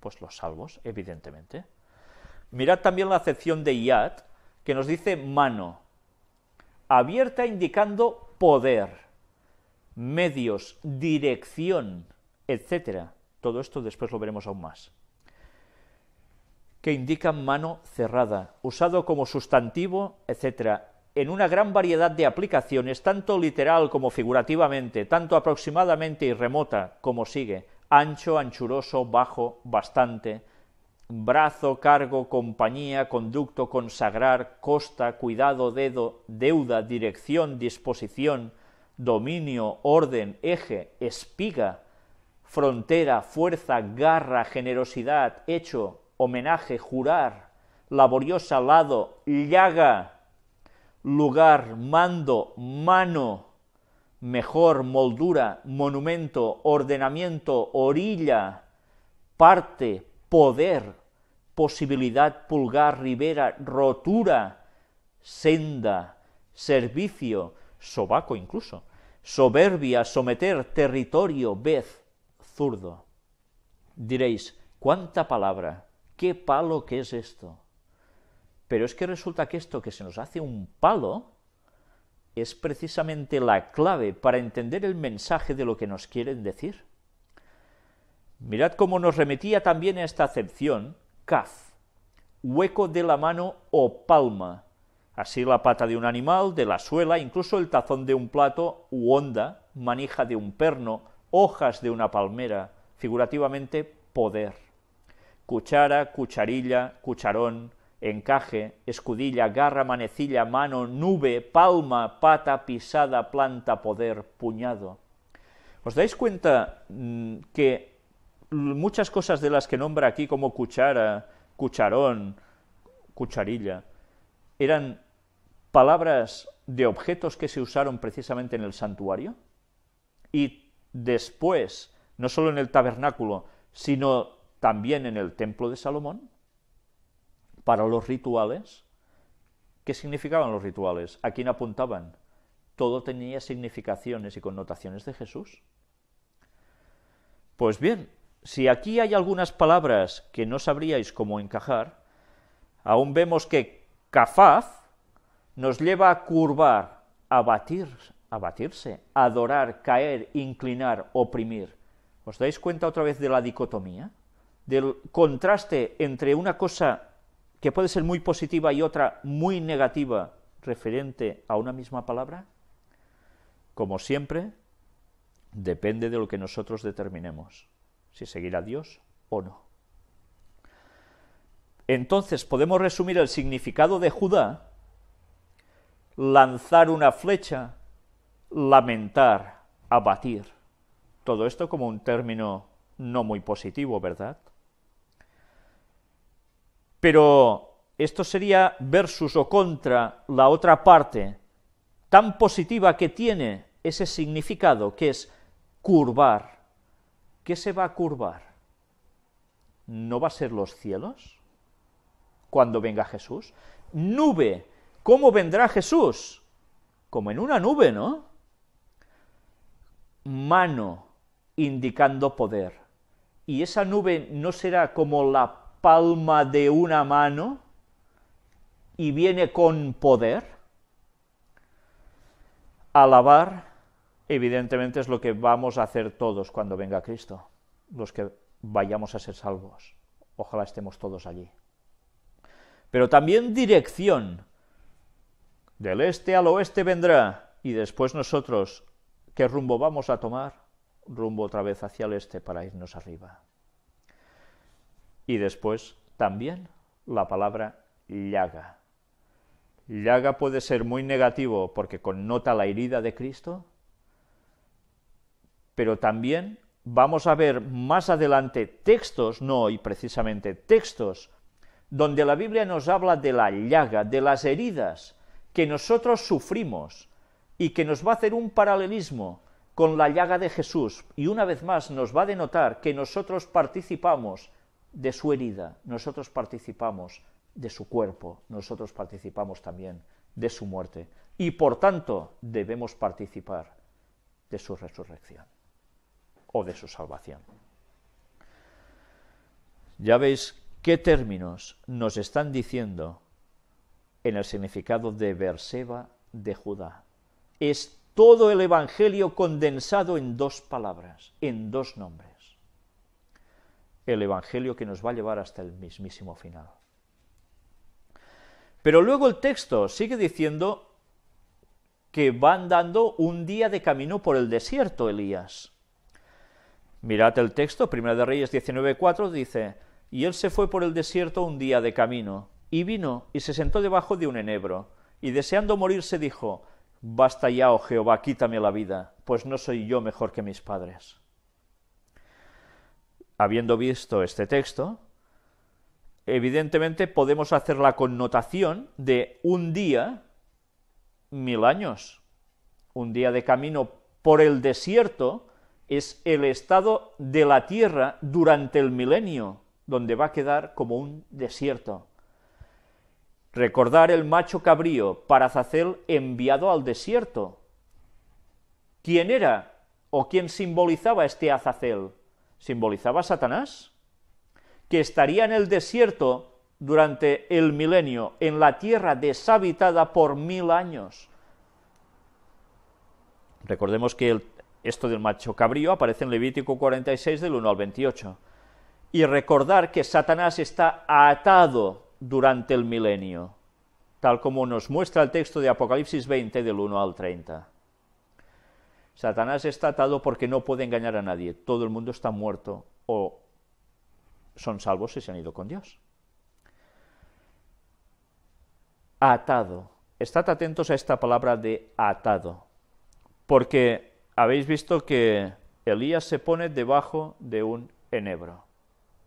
Speaker 1: Pues los salvos, evidentemente. Mirad también la acepción de yad que nos dice mano, abierta indicando poder, medios, dirección, etcétera. Todo esto después lo veremos aún más. Que indican mano cerrada, usado como sustantivo, etcétera, en una gran variedad de aplicaciones, tanto literal como figurativamente, tanto aproximadamente y remota como sigue, ancho, anchuroso, bajo, bastante, brazo, cargo, compañía, conducto, consagrar, costa, cuidado, dedo, deuda, dirección, disposición, dominio, orden, eje, espiga, frontera, fuerza, garra, generosidad, hecho, homenaje, jurar, laboriosa, lado, llaga, lugar, mando, mano, mejor, moldura, monumento, ordenamiento, orilla, parte, poder, posibilidad, pulgar, ribera, rotura, senda, servicio, sobaco incluso, soberbia, someter, territorio, vez, zurdo. Diréis, ¿cuánta palabra? ¿Qué palo que es esto? Pero es que resulta que esto que se nos hace un palo es precisamente la clave para entender el mensaje de lo que nos quieren decir. Mirad cómo nos remetía también a esta acepción caz, hueco de la mano o palma, así la pata de un animal, de la suela, incluso el tazón de un plato u onda, manija de un perno, hojas de una palmera, figurativamente poder. Cuchara, cucharilla, cucharón, encaje, escudilla, garra, manecilla, mano, nube, palma, pata, pisada, planta, poder, puñado. ¿Os dais cuenta mm, que muchas cosas de las que nombra aquí como cuchara, cucharón, cucharilla, eran palabras de objetos que se usaron precisamente en el santuario y después, no solo en el tabernáculo, sino también en el templo de Salomón, para los rituales. ¿Qué significaban los rituales? ¿A quién apuntaban? Todo tenía significaciones y connotaciones de Jesús. Pues bien, si aquí hay algunas palabras que no sabríais cómo encajar, aún vemos que kafaf nos lleva a curvar, a batir, batirse, adorar, caer, inclinar, oprimir. ¿Os dais cuenta otra vez de la dicotomía? Del contraste entre una cosa que puede ser muy positiva y otra muy negativa referente a una misma palabra? Como siempre, depende de lo que nosotros determinemos si seguirá a Dios o no. Entonces podemos resumir el significado de Judá, lanzar una flecha, lamentar, abatir. Todo esto como un término no muy positivo, ¿verdad? Pero esto sería versus o contra la otra parte tan positiva que tiene ese significado, que es curvar, ¿qué se va a curvar? ¿No va a ser los cielos cuando venga Jesús? Nube, ¿cómo vendrá Jesús? Como en una nube, ¿no? Mano indicando poder. ¿Y esa nube no será como la palma de una mano y viene con poder? Alabar evidentemente es lo que vamos a hacer todos cuando venga Cristo, los que vayamos a ser salvos. Ojalá estemos todos allí. Pero también dirección. Del este al oeste vendrá y después nosotros, ¿qué rumbo vamos a tomar? Rumbo otra vez hacia el este para irnos arriba. Y después también la palabra llaga. Llaga puede ser muy negativo porque connota la herida de Cristo, pero también vamos a ver más adelante textos, no hoy precisamente, textos, donde la Biblia nos habla de la llaga, de las heridas que nosotros sufrimos y que nos va a hacer un paralelismo con la llaga de Jesús y una vez más nos va a denotar que nosotros participamos de su herida, nosotros participamos de su cuerpo, nosotros participamos también de su muerte y por tanto debemos participar de su resurrección o de su salvación. Ya veis qué términos nos están diciendo en el significado de Berseba de Judá. Es todo el Evangelio condensado en dos palabras, en dos nombres. El Evangelio que nos va a llevar hasta el mismísimo final. Pero luego el texto sigue diciendo que van dando un día de camino por el desierto, Elías. Mirad el texto, Primera de Reyes 19.4 dice, Y él se fue por el desierto un día de camino, y vino y se sentó debajo de un enebro, y deseando morirse dijo, Basta ya, oh Jehová, quítame la vida, pues no soy yo mejor que mis padres. Habiendo visto este texto, evidentemente podemos hacer la connotación de un día, mil años, un día de camino por el desierto, es el estado de la tierra durante el milenio, donde va a quedar como un desierto. Recordar el macho cabrío para enviado al desierto. ¿Quién era o quién simbolizaba este Azacel? Simbolizaba Satanás, que estaría en el desierto durante el milenio, en la tierra deshabitada por mil años. Recordemos que el, esto del macho cabrío aparece en Levítico 46 del 1 al 28. Y recordar que Satanás está atado durante el milenio, tal como nos muestra el texto de Apocalipsis 20 del 1 al 30. Satanás está atado porque no puede engañar a nadie. Todo el mundo está muerto o son salvos si se han ido con Dios. Atado. Estad atentos a esta palabra de atado, porque habéis visto que Elías se pone debajo de un enebro,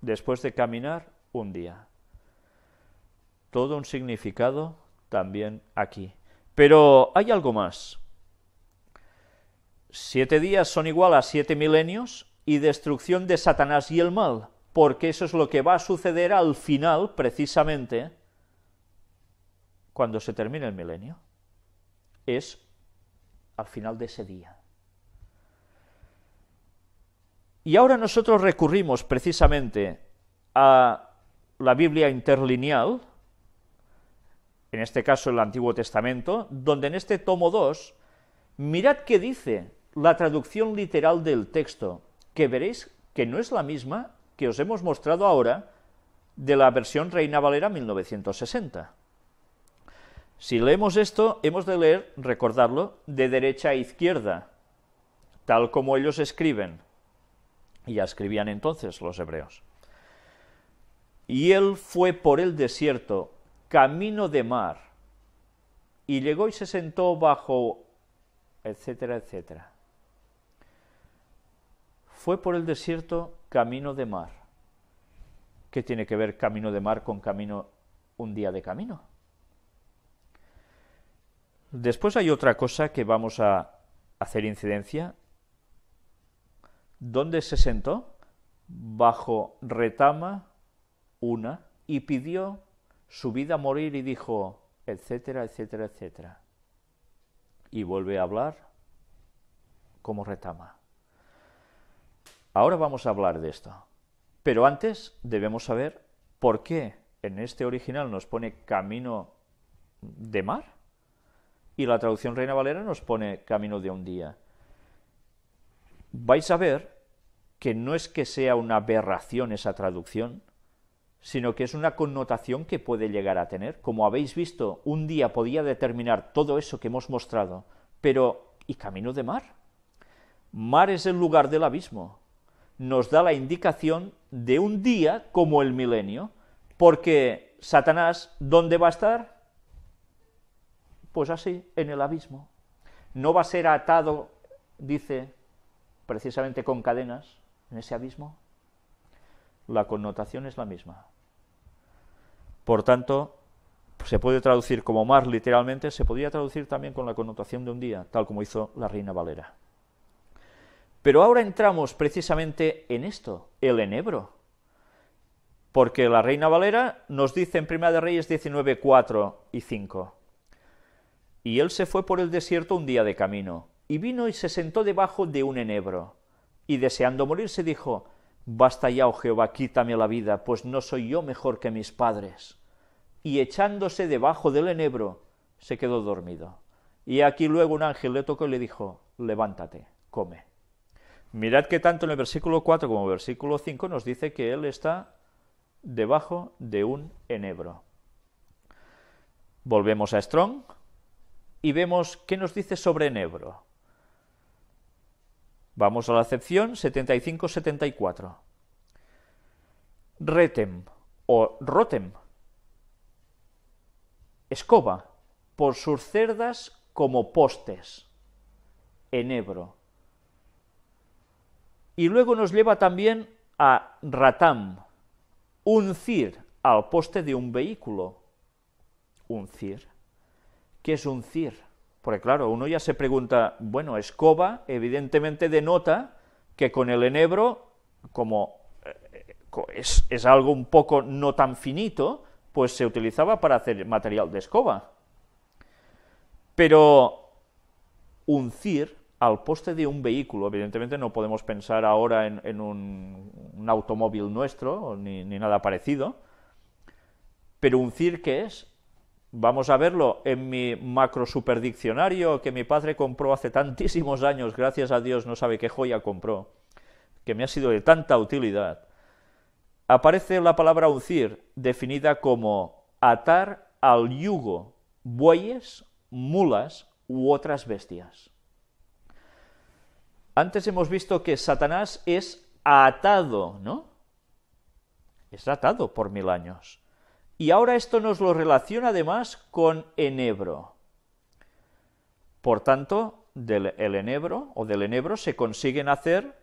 Speaker 1: después de caminar un día. Todo un significado también aquí. Pero hay algo más. Siete días son igual a siete milenios y destrucción de Satanás y el mal, porque eso es lo que va a suceder al final, precisamente, cuando se termine el milenio. Es al final de ese día. Y ahora nosotros recurrimos precisamente a la Biblia interlineal, en este caso el Antiguo Testamento, donde en este tomo 2, mirad qué dice la traducción literal del texto, que veréis que no es la misma que os hemos mostrado ahora de la versión Reina Valera 1960. Si leemos esto, hemos de leer, recordarlo, de derecha a izquierda, tal como ellos escriben. Y ya escribían entonces los hebreos. Y él fue por el desierto, camino de mar, y llegó y se sentó bajo, etcétera, etcétera. Fue por el desierto, camino de mar. ¿Qué tiene que ver camino de mar con camino un día de camino? Después hay otra cosa que vamos a hacer incidencia ¿Dónde se sentó? Bajo retama una y pidió su vida a morir y dijo, etcétera, etcétera, etcétera. Y vuelve a hablar como retama. Ahora vamos a hablar de esto. Pero antes debemos saber por qué en este original nos pone camino de mar y la traducción Reina Valera nos pone camino de un día vais a ver que no es que sea una aberración esa traducción, sino que es una connotación que puede llegar a tener. Como habéis visto, un día podía determinar todo eso que hemos mostrado, pero ¿y camino de mar? Mar es el lugar del abismo. Nos da la indicación de un día como el milenio, porque Satanás, ¿dónde va a estar? Pues así, en el abismo. No va a ser atado, dice precisamente con cadenas, en ese abismo, la connotación es la misma. Por tanto, se puede traducir como mar literalmente, se podría traducir también con la connotación de un día, tal como hizo la reina Valera. Pero ahora entramos precisamente en esto, el enebro. Porque la reina Valera nos dice en Primera de Reyes 19, 4 y 5, y él se fue por el desierto un día de camino, y vino y se sentó debajo de un enebro. Y deseando morir se dijo, Basta ya, oh Jehová, quítame la vida, pues no soy yo mejor que mis padres. Y echándose debajo del enebro, se quedó dormido. Y aquí luego un ángel le tocó y le dijo, Levántate, come. Mirad que tanto en el versículo 4 como en el versículo 5 nos dice que él está debajo de un enebro. Volvemos a Strong y vemos qué nos dice sobre enebro. Vamos a la acepción 75-74. Retem o rotem. Escoba, por sus cerdas como postes. En Ebro. Y luego nos lleva también a ratam, uncir al poste de un vehículo. Uncir. ¿Qué es uncir? Porque claro, uno ya se pregunta, bueno, escoba evidentemente denota que con el enebro, como eh, eh, es, algo un poco no tan finito, pues se utilizaba para hacer material de escoba. Pero uncir al poste de un vehículo, evidentemente no podemos pensar ahora en, un, automóvil nuestro ni, ni, nada parecido, pero uncir que es? Vamos a verlo en mi macro superdiccionario que mi padre compró hace tantísimos años, gracias a Dios no sabe qué joya compró, que me ha sido de tanta utilidad. Aparece la palabra uncir, definida como atar al yugo bueyes, mulas u otras bestias. Antes hemos visto que Satanás es atado, ¿no? Es atado por mil años. Y ahora esto nos lo relaciona además con enebro. Por tanto, del enebro o del enebro se consiguen hacer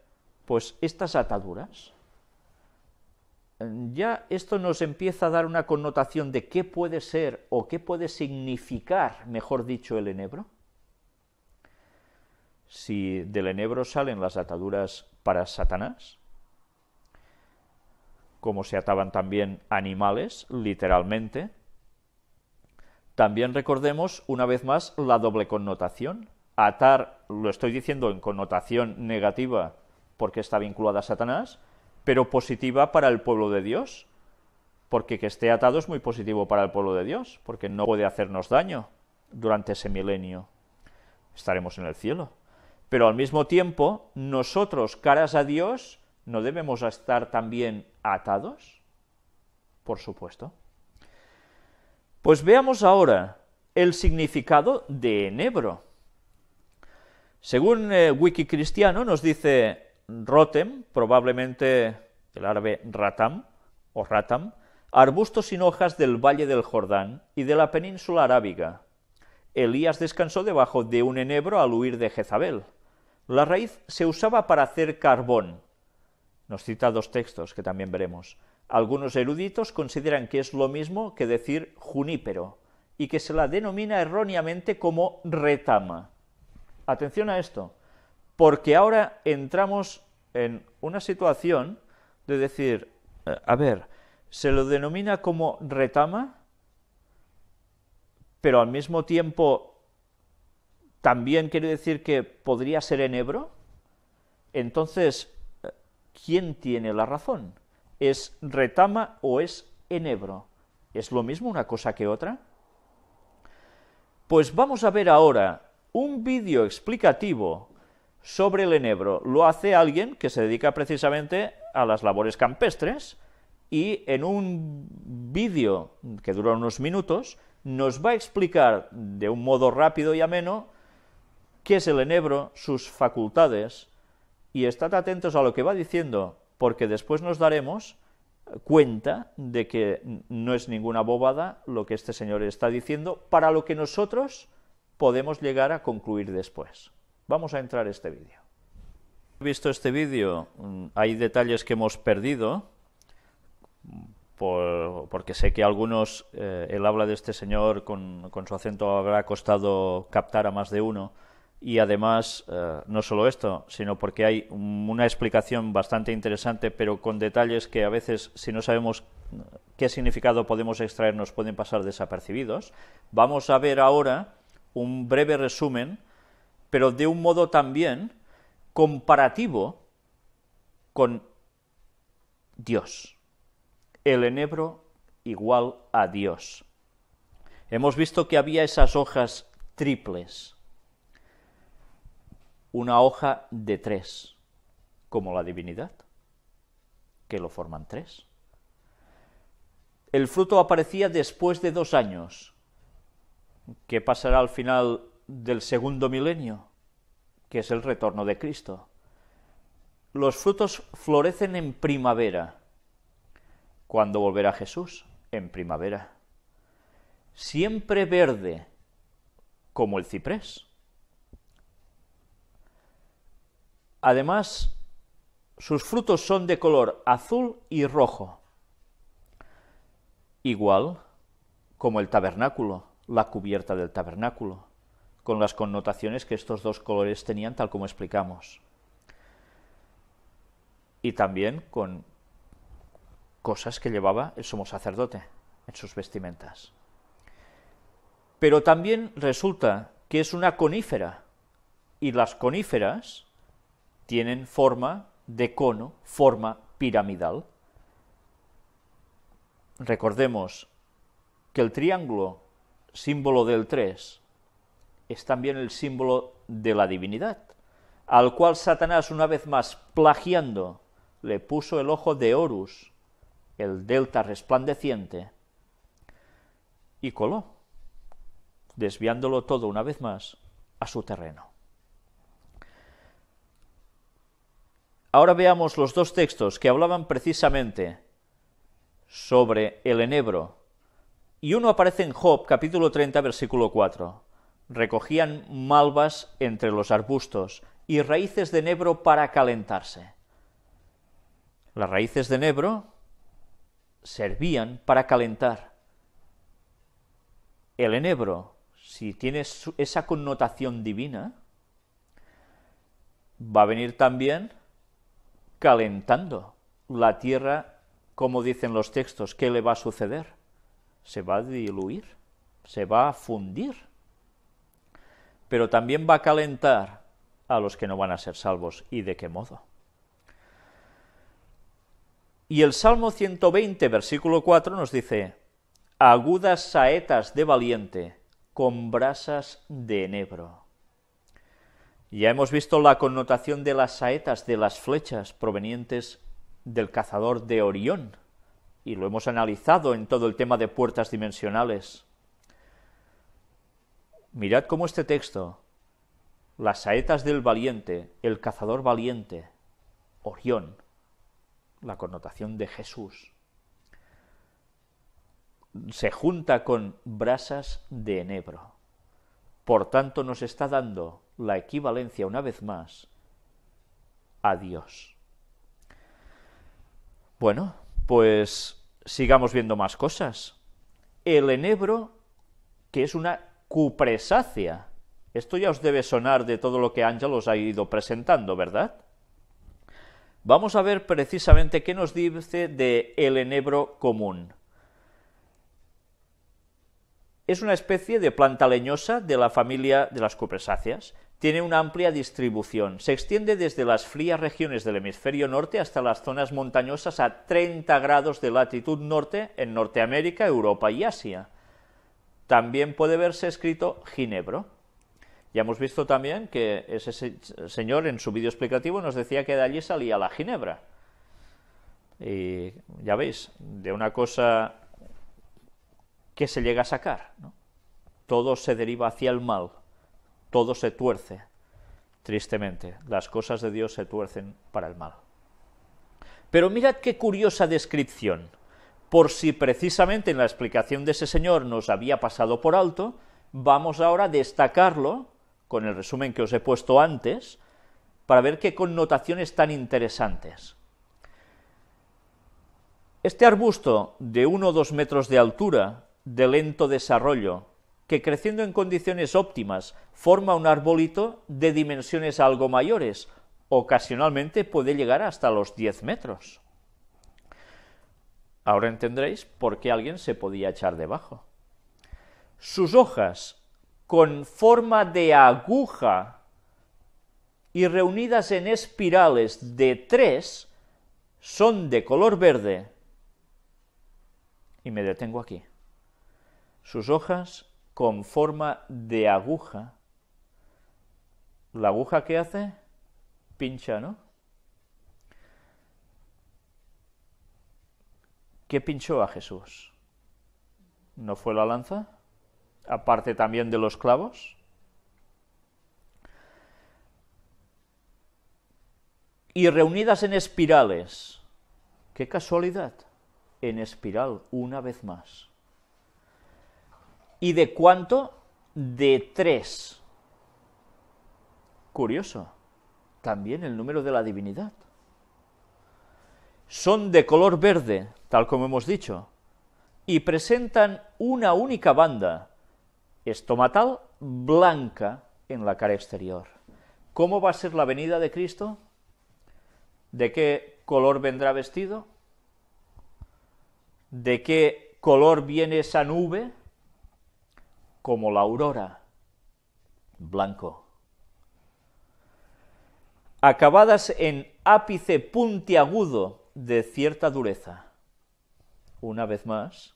Speaker 1: pues estas ataduras. Ya esto nos empieza a dar una connotación de qué puede ser o qué puede significar, mejor dicho, el enebro. Si del enebro salen las ataduras para Satanás, como se ataban también animales, literalmente. También recordemos una vez más la doble connotación. Atar, lo estoy diciendo en connotación negativa porque está vinculada a Satanás, pero positiva para el pueblo de Dios, porque que esté atado es muy positivo para el pueblo de Dios, porque no puede hacernos daño durante ese milenio. Estaremos en el cielo. Pero al mismo tiempo, nosotros, caras a Dios, no debemos estar también atados? Por supuesto. Pues veamos ahora el significado de enebro. Según eh, Wikicristiano nos dice rotem, probablemente el árabe ratam o ratam, arbustos sin hojas del valle del Jordán y de la península arábiga. Elías descansó debajo de un enebro al huir de Jezabel. La raíz se usaba para hacer carbón, nos cita dos textos que también veremos. Algunos eruditos consideran que es lo mismo que decir junípero y que se la denomina erróneamente como retama. Atención a esto, porque ahora entramos en una situación de decir, eh, a ver, se lo denomina como retama, pero al mismo tiempo también quiere decir que podría ser enebro. Entonces, ¿quién tiene la razón? ¿Es Retama o es Enebro? ¿Es lo mismo una cosa que otra? Pues vamos a ver ahora un vídeo explicativo sobre el enebro. Lo hace alguien que se dedica precisamente a las labores campestres y en un vídeo que dura unos minutos nos va a explicar de un modo rápido y ameno qué es el enebro, sus facultades, y estad atentos a lo que va diciendo, porque después nos daremos cuenta de que no es ninguna bobada lo que este señor está diciendo para lo que nosotros podemos llegar a concluir después. Vamos a entrar este vídeo. Visto este vídeo, mm, hay detalles que hemos perdido, porque sé que algunos, el eh, habla de este señor con su acento habrá costado captar a más de uno, y además eh, no solo esto, sino porque hay una explicación bastante interesante, pero con detalles que a veces si no sabemos eh, qué significado podemos extraer nos pueden pasar desapercibidos. Vamos a ver ahora un breve resumen, pero de un modo también comparativo con Dios. El enebro igual a Dios. Hemos visto que había esas hojas triples una hoja de tres, como la divinidad, que lo forman tres. El fruto aparecía después de dos años. ¿Qué pasará al final del segundo milenio? Que es el retorno de Cristo. Los frutos florecen en primavera. ¿Cuándo volverá Jesús? En primavera. Siempre verde, como el ciprés Además, sus frutos son de color azul y rojo, igual como el tabernáculo, la cubierta del tabernáculo, con las connotaciones que estos dos colores tenían, tal como explicamos. Y también con cosas que llevaba el sumo sacerdote en sus vestimentas. Pero también resulta que es una conífera, y las coníferas tienen forma de cono, forma piramidal. Recordemos que el triángulo, símbolo del 3, es también el símbolo de la divinidad, al cual Satanás, una vez más plagiando, le puso el ojo de Horus, el delta resplandeciente, y coló, desviándolo todo una vez más a su terreno. Ahora veamos los dos textos que hablaban precisamente sobre el enebro. Y uno aparece en Job capítulo 30 versículo 4. Recogían malvas entre los arbustos y raíces de enebro para calentarse. Las raíces de enebro servían para calentar. El enebro, si tiene esa connotación divina, va a venir también calentando la tierra, como dicen los textos, ¿qué le va a suceder? Se va a diluir, se va a fundir, pero también va a calentar a los que no van a ser salvos y de qué modo. Y el Salmo 120, versículo 4 nos dice, agudas saetas de valiente con brasas de enebro. Ya hemos visto la connotación de las saetas, de las flechas provenientes del cazador de Orión, y lo hemos analizado en todo el tema de puertas dimensionales. Mirad cómo este texto, las saetas del valiente, el cazador valiente, Orión, la connotación de Jesús, se junta con brasas de enebro. Por tanto, nos está dando la equivalencia una vez más a Dios. Bueno, pues sigamos viendo más cosas. El enebro, que es una cupresácea. Esto ya os debe sonar de todo lo que Ángel os ha ido presentando, ¿verdad? Vamos a ver precisamente qué nos dice de el enebro común. Es una especie de planta leñosa de la familia de las cupresáceas tiene una amplia distribución. Se extiende desde las frías regiones del hemisferio norte hasta las zonas montañosas a 30 grados de latitud norte en Norteamérica, Europa y Asia. También puede verse escrito Ginebro. Ya hemos visto también que ese señor en su vídeo explicativo nos decía que de allí salía la Ginebra. Y ya veis, de una cosa que se llega a sacar. Todo se deriva hacia el mal todo se tuerce, tristemente, las cosas de Dios se tuercen para el mal. Pero mirad qué curiosa descripción, por si precisamente en la explicación de ese señor nos había pasado por alto, vamos ahora a destacarlo con el resumen que os he puesto antes, para ver qué connotaciones tan interesantes. Este arbusto de uno o dos metros de altura, de lento desarrollo, que creciendo en condiciones óptimas forma un arbolito de dimensiones algo mayores, ocasionalmente puede llegar hasta los 10 metros. Ahora entendréis por qué alguien se podía echar debajo. Sus hojas, con forma de aguja y reunidas en espirales de tres, son de color verde. Y me detengo aquí. Sus hojas con forma de aguja, la aguja que hace pincha, ¿no? ¿Qué pinchó a Jesús? ¿No fue la lanza? Aparte también de los clavos. Y reunidas en espirales. ¡Qué casualidad! En espiral, una vez más. ¿Y de cuánto? De tres. Curioso. También el número de la divinidad. Son de color verde, tal como hemos dicho, y presentan una única banda estomatal blanca en la cara exterior. ¿Cómo va a ser la venida de Cristo? ¿De qué color vendrá vestido? ¿De qué color viene esa nube? como la aurora, blanco. Acabadas en ápice puntiagudo de cierta dureza. Una vez más,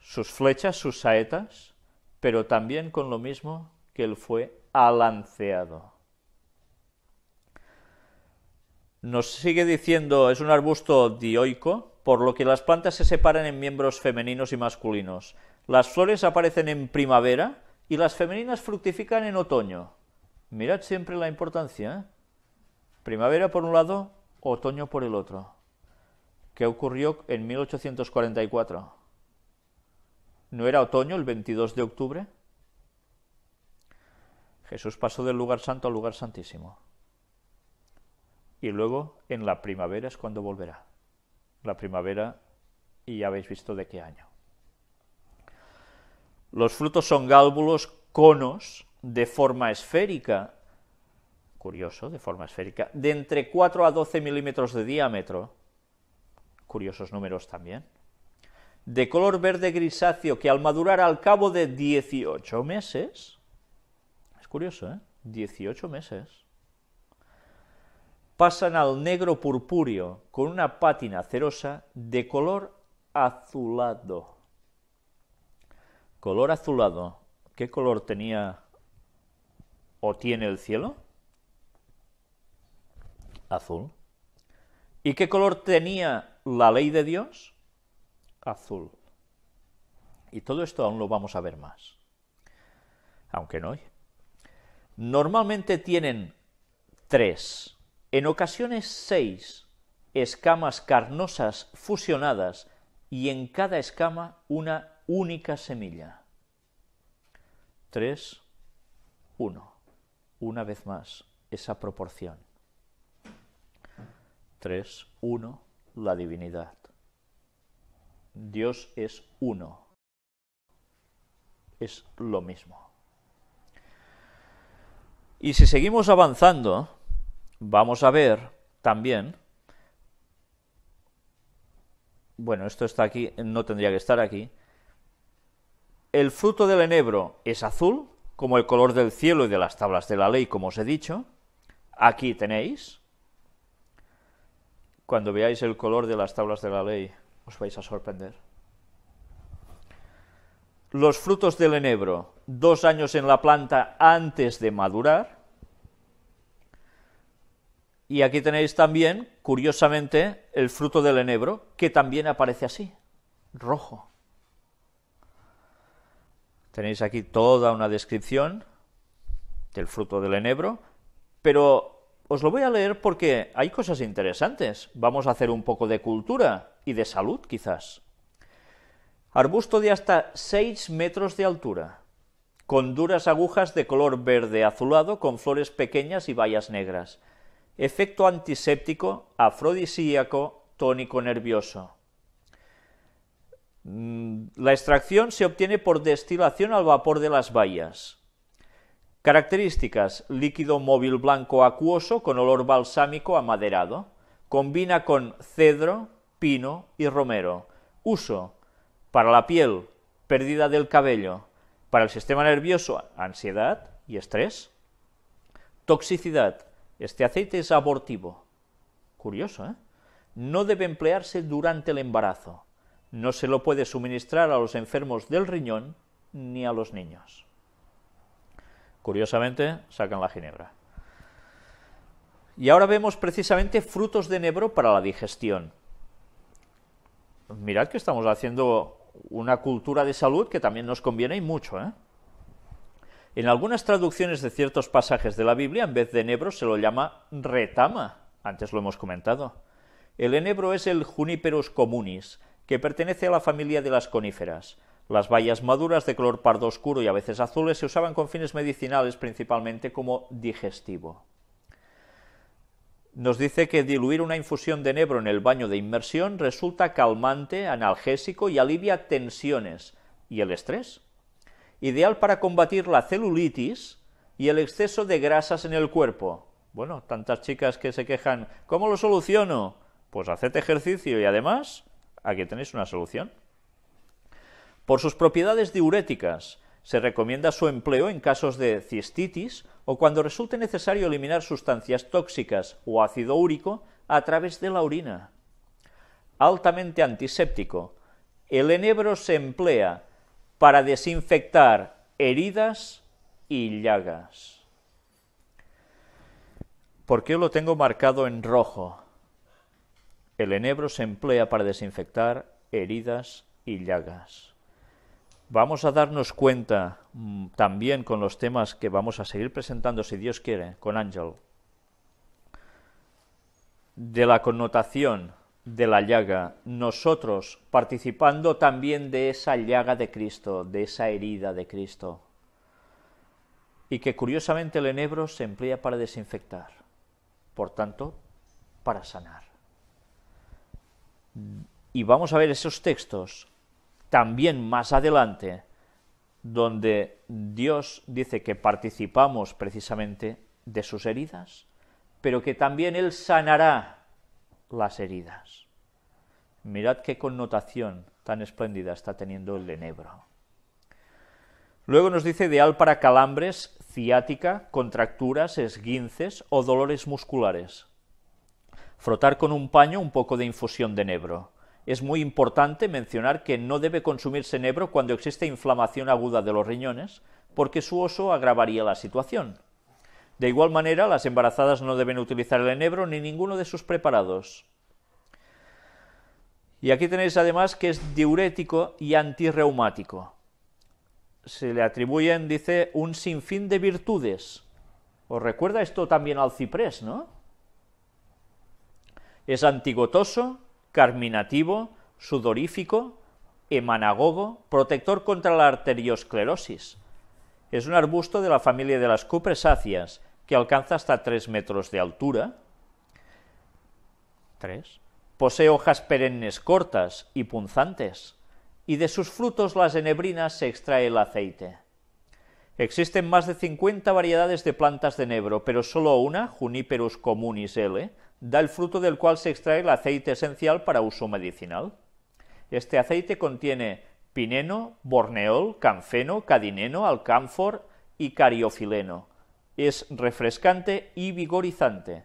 Speaker 1: sus flechas, sus saetas, pero también con lo mismo que él fue alanceado. Nos sigue diciendo, es un arbusto dioico, por lo que las plantas se separan en miembros femeninos y masculinos. Las flores aparecen en primavera y las femeninas fructifican en otoño. Mirad siempre la importancia. ¿eh? Primavera por un lado, otoño por el otro. ¿Qué ocurrió en 1844? ¿No era otoño el 22 de octubre? Jesús pasó del lugar santo al lugar santísimo. Y luego en la primavera es cuando volverá. La primavera, y ya habéis visto de qué año. Los frutos son gálbulos, conos de forma esférica, curioso, de forma esférica, de entre 4 a 12 milímetros de diámetro, curiosos números también, de color verde grisáceo que al madurar al cabo de 18 meses, es curioso, ¿eh? 18 meses, pasan al negro purpúreo con una pátina acerosa de color azulado. Color azulado. ¿Qué color tenía o tiene el cielo? Azul. ¿Y qué color tenía la ley de Dios? Azul. Y todo esto aún lo vamos a ver más, aunque no hoy. Normalmente tienen tres, en ocasiones seis escamas carnosas fusionadas y en cada escama una única semilla. 3, 1. Una vez más, esa proporción. 3, 1, la divinidad. Dios es uno. Es lo mismo. Y si seguimos avanzando, vamos a ver también, bueno, esto está aquí, no tendría que estar aquí, el fruto del enebro es azul, como el color del cielo y de las tablas de la ley, como os he dicho. Aquí tenéis. Cuando veáis el color de las tablas de la ley, os vais a sorprender. Los frutos del enebro, dos años en la planta antes de madurar. Y aquí tenéis también, curiosamente, el fruto del enebro, que también aparece así, rojo. Tenéis aquí toda una descripción del fruto del enebro, pero os lo voy a leer porque hay cosas interesantes. Vamos a hacer un poco de cultura y de salud quizás. Arbusto de hasta 6 metros de altura, con duras agujas de color verde azulado con flores pequeñas y bayas negras. Efecto antiséptico, afrodisíaco, tónico nervioso. Mm, la extracción se obtiene por destilación al vapor de las bayas. Características: líquido móvil blanco acuoso con olor balsámico amaderado. Combina con cedro, pino y romero. Uso: para la piel, pérdida del cabello. Para el sistema nervioso, ansiedad y estrés. Toxicidad: este aceite es abortivo. Curioso, ¿eh? No debe emplearse durante el embarazo. No se lo puede suministrar a los enfermos del riñón ni a los niños. Curiosamente, sacan la ginebra. Y ahora vemos precisamente frutos de enebro para la digestión. Mirad que estamos haciendo una cultura de salud que también nos conviene y mucho. ¿eh? En algunas traducciones de ciertos pasajes de la Biblia, en vez de enebro se lo llama retama. Antes lo hemos comentado. El enebro es el juniperus communis, que pertenece a la familia de las coníferas. Las bayas maduras de color pardo oscuro y a veces azules se usaban con fines medicinales, principalmente como digestivo. Nos dice que diluir una infusión de nebro en el baño de inmersión resulta calmante, analgésico y alivia tensiones y el estrés. Ideal para combatir la celulitis y el exceso de grasas en el cuerpo. Bueno, tantas chicas que se quejan, ¿cómo lo soluciono? Pues hacete ejercicio y además Aquí tenéis una solución. Por sus propiedades diuréticas, se recomienda su empleo en casos de cistitis o cuando resulte necesario eliminar sustancias tóxicas o ácido úrico a través de la orina. Altamente antiséptico, el enebro se emplea para desinfectar heridas y llagas. ¿Por qué lo tengo marcado en rojo? El enebro se emplea para desinfectar heridas y llagas. Vamos a darnos cuenta mm, también con los temas que vamos a seguir presentando, si Dios quiere, con Ángel, de la connotación de la llaga, nosotros participando también de esa llaga de Cristo, de esa herida de Cristo, y que curiosamente el enebro se emplea para desinfectar, por tanto, para sanar. Y vamos a ver esos textos también más adelante, donde Dios dice que participamos precisamente de sus heridas, pero que también Él sanará las heridas. Mirad qué connotación tan espléndida está teniendo el enebro. Luego nos dice ideal para calambres, ciática, contracturas, esguinces o dolores musculares. Frotar con un paño un poco de infusión de nebro. Es muy importante mencionar que no debe consumirse nebro cuando existe inflamación aguda de los riñones, porque su oso agravaría la situación. De igual manera, las embarazadas no deben utilizar el enebro ni ninguno de sus preparados. Y aquí tenéis además que es diurético y antirreumático. Se le atribuyen, dice, un sinfín de virtudes. Os recuerda esto también al ciprés, ¿no? Es antigotoso, carminativo, sudorífico, emanagogo, protector contra la arteriosclerosis. Es un arbusto de la familia de las cupresáceas que alcanza hasta 3 metros de altura. 3. Posee hojas perennes cortas y punzantes, y de sus frutos las enebrinas se extrae el aceite. Existen más de 50 variedades de plantas de enebro, pero solo una, Juniperus communis L, da el fruto del cual se extrae el aceite esencial para uso medicinal. Este aceite contiene pineno, borneol, canfeno, cadineno, alcanfor y cariofileno. Es refrescante y vigorizante.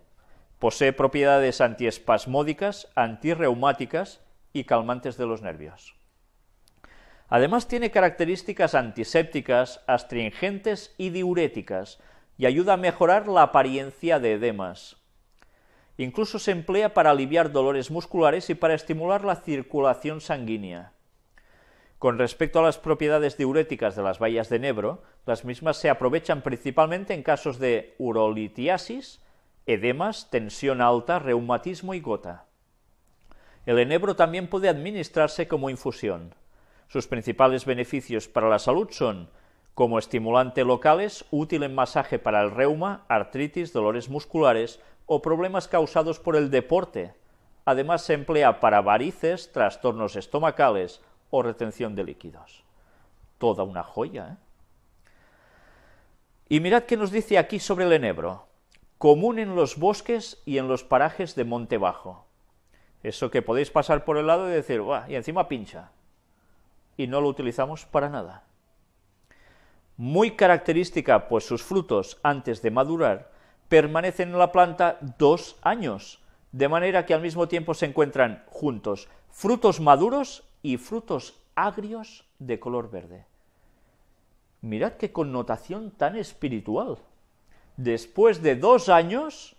Speaker 1: Posee propiedades antiespasmódicas, antirreumáticas y calmantes de los nervios. Además tiene características antisépticas, astringentes y diuréticas y ayuda a mejorar la apariencia de edemas. Incluso se emplea para aliviar dolores musculares y para estimular la circulación sanguínea. Con respecto a las propiedades diuréticas de las bayas de enebro, las mismas se aprovechan principalmente en casos de urolitiasis, edemas, tensión alta, reumatismo y gota. El enebro también puede administrarse como infusión. Sus principales beneficios para la salud son como estimulante locales, útil en masaje para el reuma, artritis, dolores musculares, o problemas causados por el deporte. Además se emplea para varices, trastornos estomacales o retención de líquidos. Toda una joya. ¿eh? Y mirad qué nos dice aquí sobre el enebro. Común en los bosques y en los parajes de monte bajo. Eso que podéis pasar por el lado y decir, Buah, y encima pincha. Y no lo utilizamos para nada. Muy característica, pues sus frutos, antes de madurar, permanecen en la planta dos años, de manera que al mismo tiempo se encuentran juntos frutos maduros y frutos agrios de color verde. Mirad qué connotación tan espiritual. Después de dos años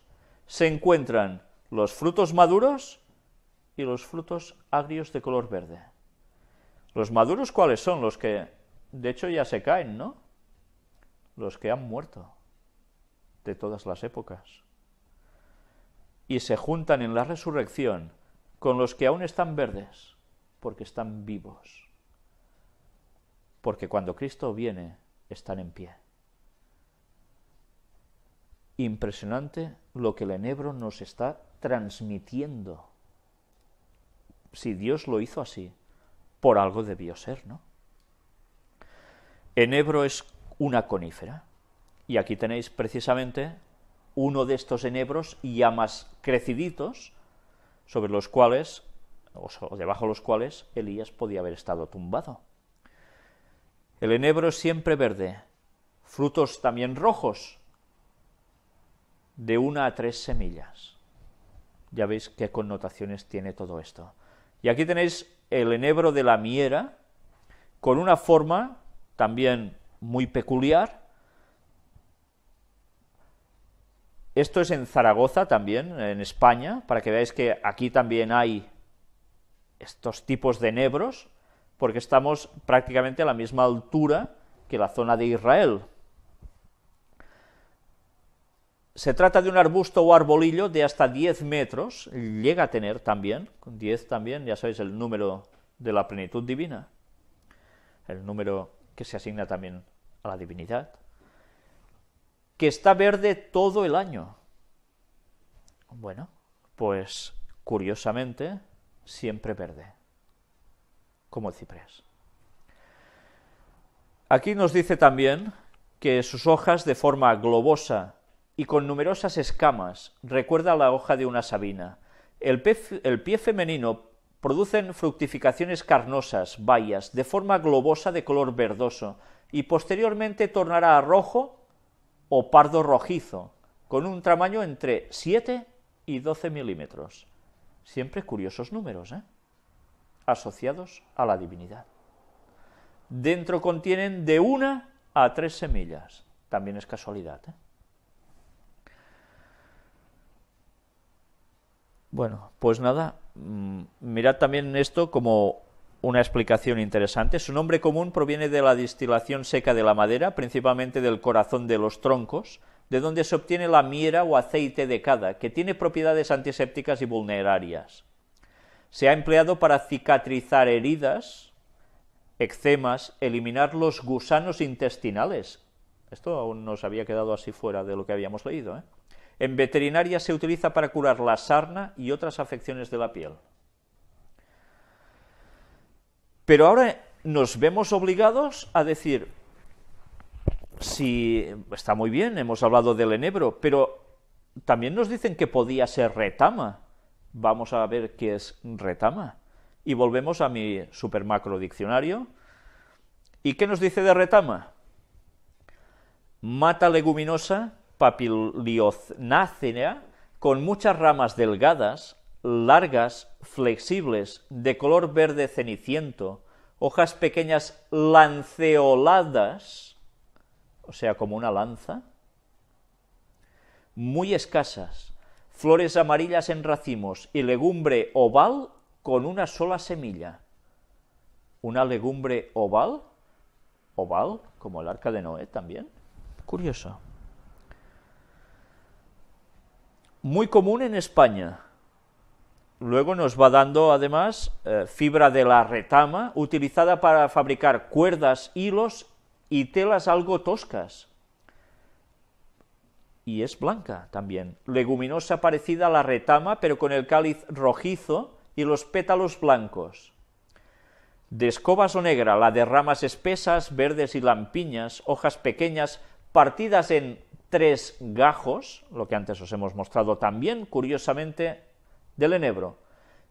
Speaker 1: se encuentran los frutos maduros y los frutos agrios de color verde. Los maduros, ¿cuáles son? Los que, de hecho, ya se caen, ¿no? Los que han muerto de todas las épocas. Y se juntan en la resurrección con los que aún están verdes, porque están vivos. Porque cuando Cristo viene, están en pie. Impresionante lo que el enebro nos está transmitiendo. Si Dios lo hizo así, por algo debió ser, ¿no? Enebro es una conífera. Y aquí tenéis precisamente uno de estos enebros ya más creciditos, sobre los cuales, o debajo de los cuales, Elías podía haber estado tumbado. El enebro es siempre verde, frutos también rojos, de una a tres semillas. Ya veis qué connotaciones tiene todo esto. Y aquí tenéis el enebro de la miera, con una forma también muy peculiar, Esto es en Zaragoza también, en España, para que veáis que aquí también hay estos tipos de nebros, porque estamos prácticamente a la misma altura que la zona de Israel. Se trata de un arbusto o arbolillo de hasta 10 metros, llega a tener también, con 10 también, ya sabéis el número de la plenitud divina, el número que se asigna también a la divinidad que está verde todo el año. Bueno, pues curiosamente, siempre verde, como el ciprés. Aquí nos dice también que sus hojas de forma globosa y con numerosas escamas recuerda la hoja de una sabina. El pie, el pie femenino producen fructificaciones carnosas, bayas, de forma globosa de color verdoso, y posteriormente tornará a rojo o pardo rojizo, con un tamaño entre 7 y 12 milímetros. Siempre curiosos números, ¿eh? asociados a la divinidad. Dentro contienen de una a tres semillas. También es casualidad. ¿eh? Bueno, pues nada, mm, mirad también esto como una explicación interesante. Su nombre común proviene de la distilación seca de la madera, principalmente del corazón de los troncos, de donde se obtiene la miera o aceite de cada, que tiene propiedades antisépticas y vulnerarias. Se ha empleado para cicatrizar heridas, eczemas, eliminar los gusanos intestinales. Esto aún nos había quedado así fuera de lo que habíamos leído. ¿eh? En veterinaria se utiliza para curar la sarna y otras afecciones de la piel. Pero ahora nos vemos obligados a decir, si está muy bien, hemos hablado del enebro, pero también nos dicen que podía ser retama. Vamos a ver qué es retama. Y volvemos a mi super macro diccionario. ¿Y qué nos dice de retama? Mata leguminosa papilioznácea, con muchas ramas delgadas largas, flexibles, de color verde ceniciento, hojas pequeñas lanceoladas, o sea, como una lanza, muy escasas, flores amarillas en racimos y legumbre oval con una sola semilla. Una legumbre oval, oval, como el arca de Noé también. Curioso. Muy común en España, Luego nos va dando además eh, fibra de la retama utilizada para fabricar cuerdas, hilos y telas algo toscas. Y es blanca también. Leguminosa parecida a la retama pero con el cáliz rojizo y los pétalos blancos. De escobas o negra, la de ramas espesas, verdes y lampiñas, hojas pequeñas, partidas en tres gajos, lo que antes os hemos mostrado también, curiosamente, del enebro,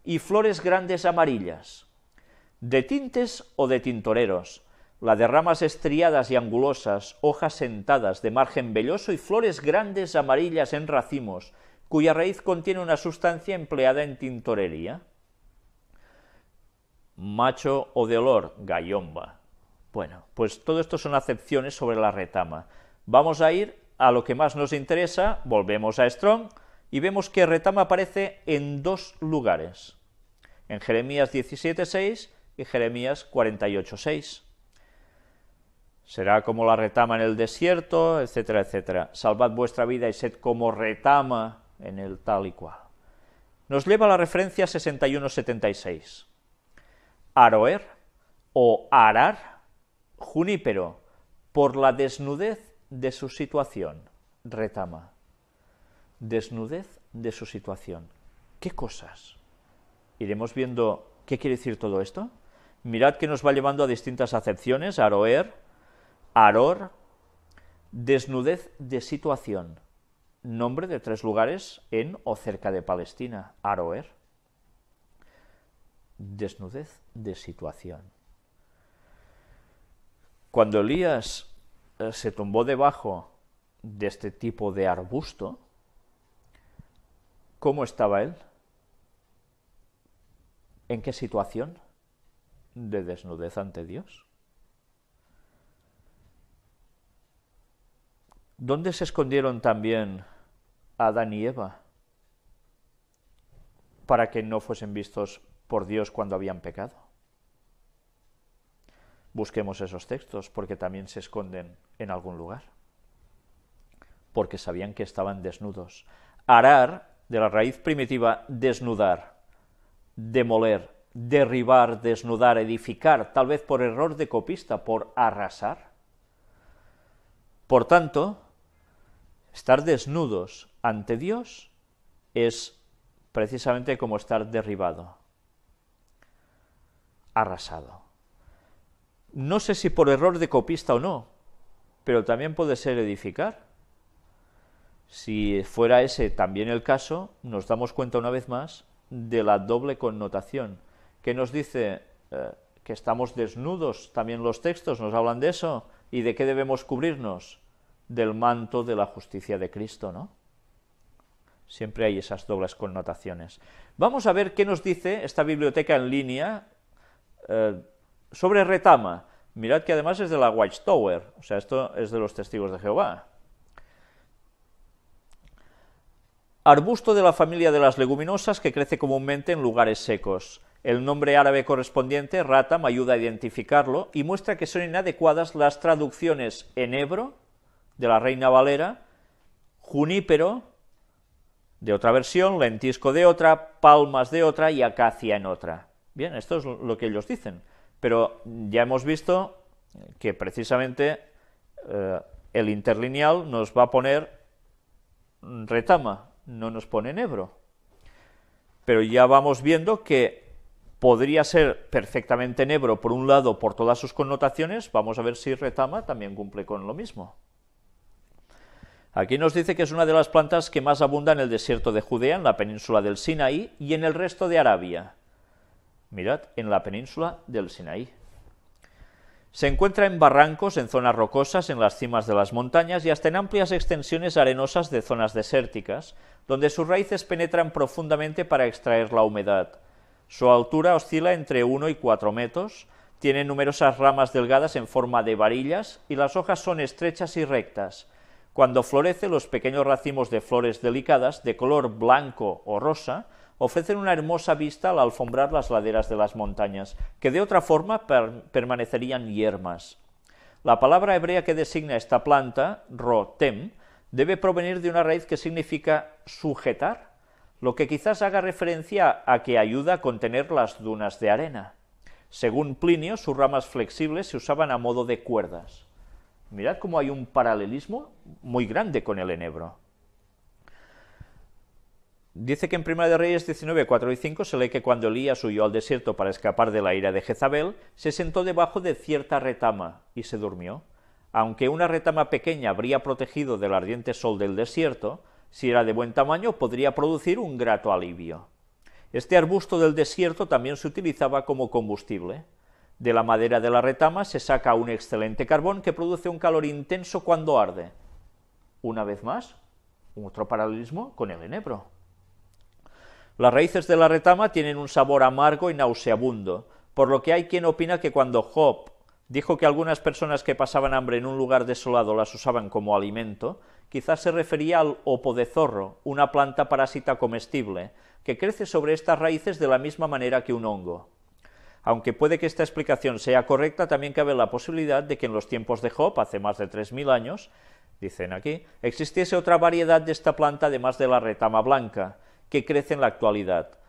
Speaker 1: y flores grandes amarillas, de tintes o de tintoreros, la de ramas estriadas y angulosas, hojas sentadas de margen velloso y flores grandes amarillas en racimos, cuya raíz contiene una sustancia empleada en tintorería. Macho o de olor, gallomba. Bueno, pues todo esto son acepciones sobre la retama. Vamos a ir a lo que más nos interesa, volvemos a Strong, y vemos que retama aparece en dos lugares, en Jeremías 17.6 y Jeremías 48.6. Será como la retama en el desierto, etcétera, etcétera. Salvad vuestra vida y sed como retama en el tal y cual. Nos lleva a la referencia 61.76. Aroer o arar, junípero, por la desnudez de su situación, retama desnudez de su situación. ¿Qué cosas? Iremos viendo qué quiere decir todo esto. Mirad que nos va llevando a distintas acepciones, aroer, aror, desnudez de situación, nombre de tres lugares en o cerca de Palestina, aroer, desnudez de situación. Cuando Elías eh, se tumbó debajo de este tipo de arbusto, ¿Cómo estaba él? ¿En qué situación? De desnudez ante Dios. ¿Dónde se escondieron también Adán y Eva para que no fuesen vistos por Dios cuando habían pecado? Busquemos esos textos porque también se esconden en algún lugar, porque sabían que estaban desnudos. Arar de la raíz primitiva desnudar, demoler, derribar, desnudar, edificar, tal vez por error de copista, por arrasar. Por tanto, estar desnudos ante Dios es precisamente como estar derribado, arrasado. No sé si por error de copista o no, pero también puede ser edificar si fuera ese también el caso, nos damos cuenta una vez más de la doble connotación, que nos dice eh, que estamos desnudos, también los textos nos hablan de eso, y de qué debemos cubrirnos, del manto de la justicia de Cristo, ¿no? Siempre hay esas dobles connotaciones. Vamos a ver qué nos dice esta biblioteca en línea eh, sobre retama. Mirad que además es de la Watchtower, o sea, esto es de los testigos de Jehová. Arbusto de la familia de las leguminosas que crece comúnmente en lugares secos. El nombre árabe correspondiente, rata me ayuda a identificarlo y muestra que son inadecuadas las traducciones en Ebro, de la reina Valera, junípero, de otra versión, lentisco de otra, palmas de otra y acacia en otra. Bien, esto es lo que ellos dicen. Pero ya hemos visto que precisamente eh, el interlineal nos va a poner retama, no nos pone en Pero ya vamos viendo que podría ser perfectamente en por un lado, por todas sus connotaciones, vamos a ver si Retama también cumple con lo mismo. Aquí nos dice que es una de las plantas que más abunda en el desierto de Judea, en la península del Sinaí y en el resto de Arabia. Mirad, en la península del Sinaí. Se encuentra en barrancos, en zonas rocosas, en las cimas de las montañas y hasta en amplias extensiones arenosas de zonas desérticas, donde sus raíces penetran profundamente para extraer la humedad. Su altura oscila entre 1 y 4 metros, tiene numerosas ramas delgadas en forma de varillas y las hojas son estrechas y rectas. Cuando florece, los pequeños racimos de flores delicadas, de color blanco o rosa, ofrecen una hermosa vista al alfombrar las laderas de las montañas, que de otra forma permanecerían yermas. La palabra hebrea que designa esta planta, rotem, debe provenir de una raíz que significa sujetar, lo que quizás haga referencia a que ayuda a contener las dunas de arena. Según Plinio, sus ramas flexibles se usaban a modo de cuerdas. Mirad cómo hay un paralelismo muy grande con el enebro. Dice que en Primera de Reyes 19, y 5 se lee que cuando Elías huyó al desierto para escapar de la ira de Jezabel, se sentó debajo de cierta retama y se durmió. Aunque una retama pequeña habría protegido del ardiente sol del desierto, si era de buen tamaño podría producir un grato alivio. Este arbusto del desierto también se utilizaba como combustible. De la madera de la retama se saca un excelente carbón que produce un calor intenso cuando arde. Una vez más, otro paralelismo con el enebro. Las raíces de la retama tienen un sabor amargo y nauseabundo, por lo que hay quien opina que cuando Job dijo que algunas personas que pasaban hambre en un lugar desolado las usaban como alimento, quizás se refería al opo de zorro, una planta parásita comestible, que crece sobre estas raíces de la misma manera que un hongo. Aunque puede que esta explicación sea correcta, también cabe la posibilidad de que en los tiempos de Job, hace más de 3.000 años, dicen aquí, existiese otra variedad de esta planta además de la retama blanca, que crece en la actualidad.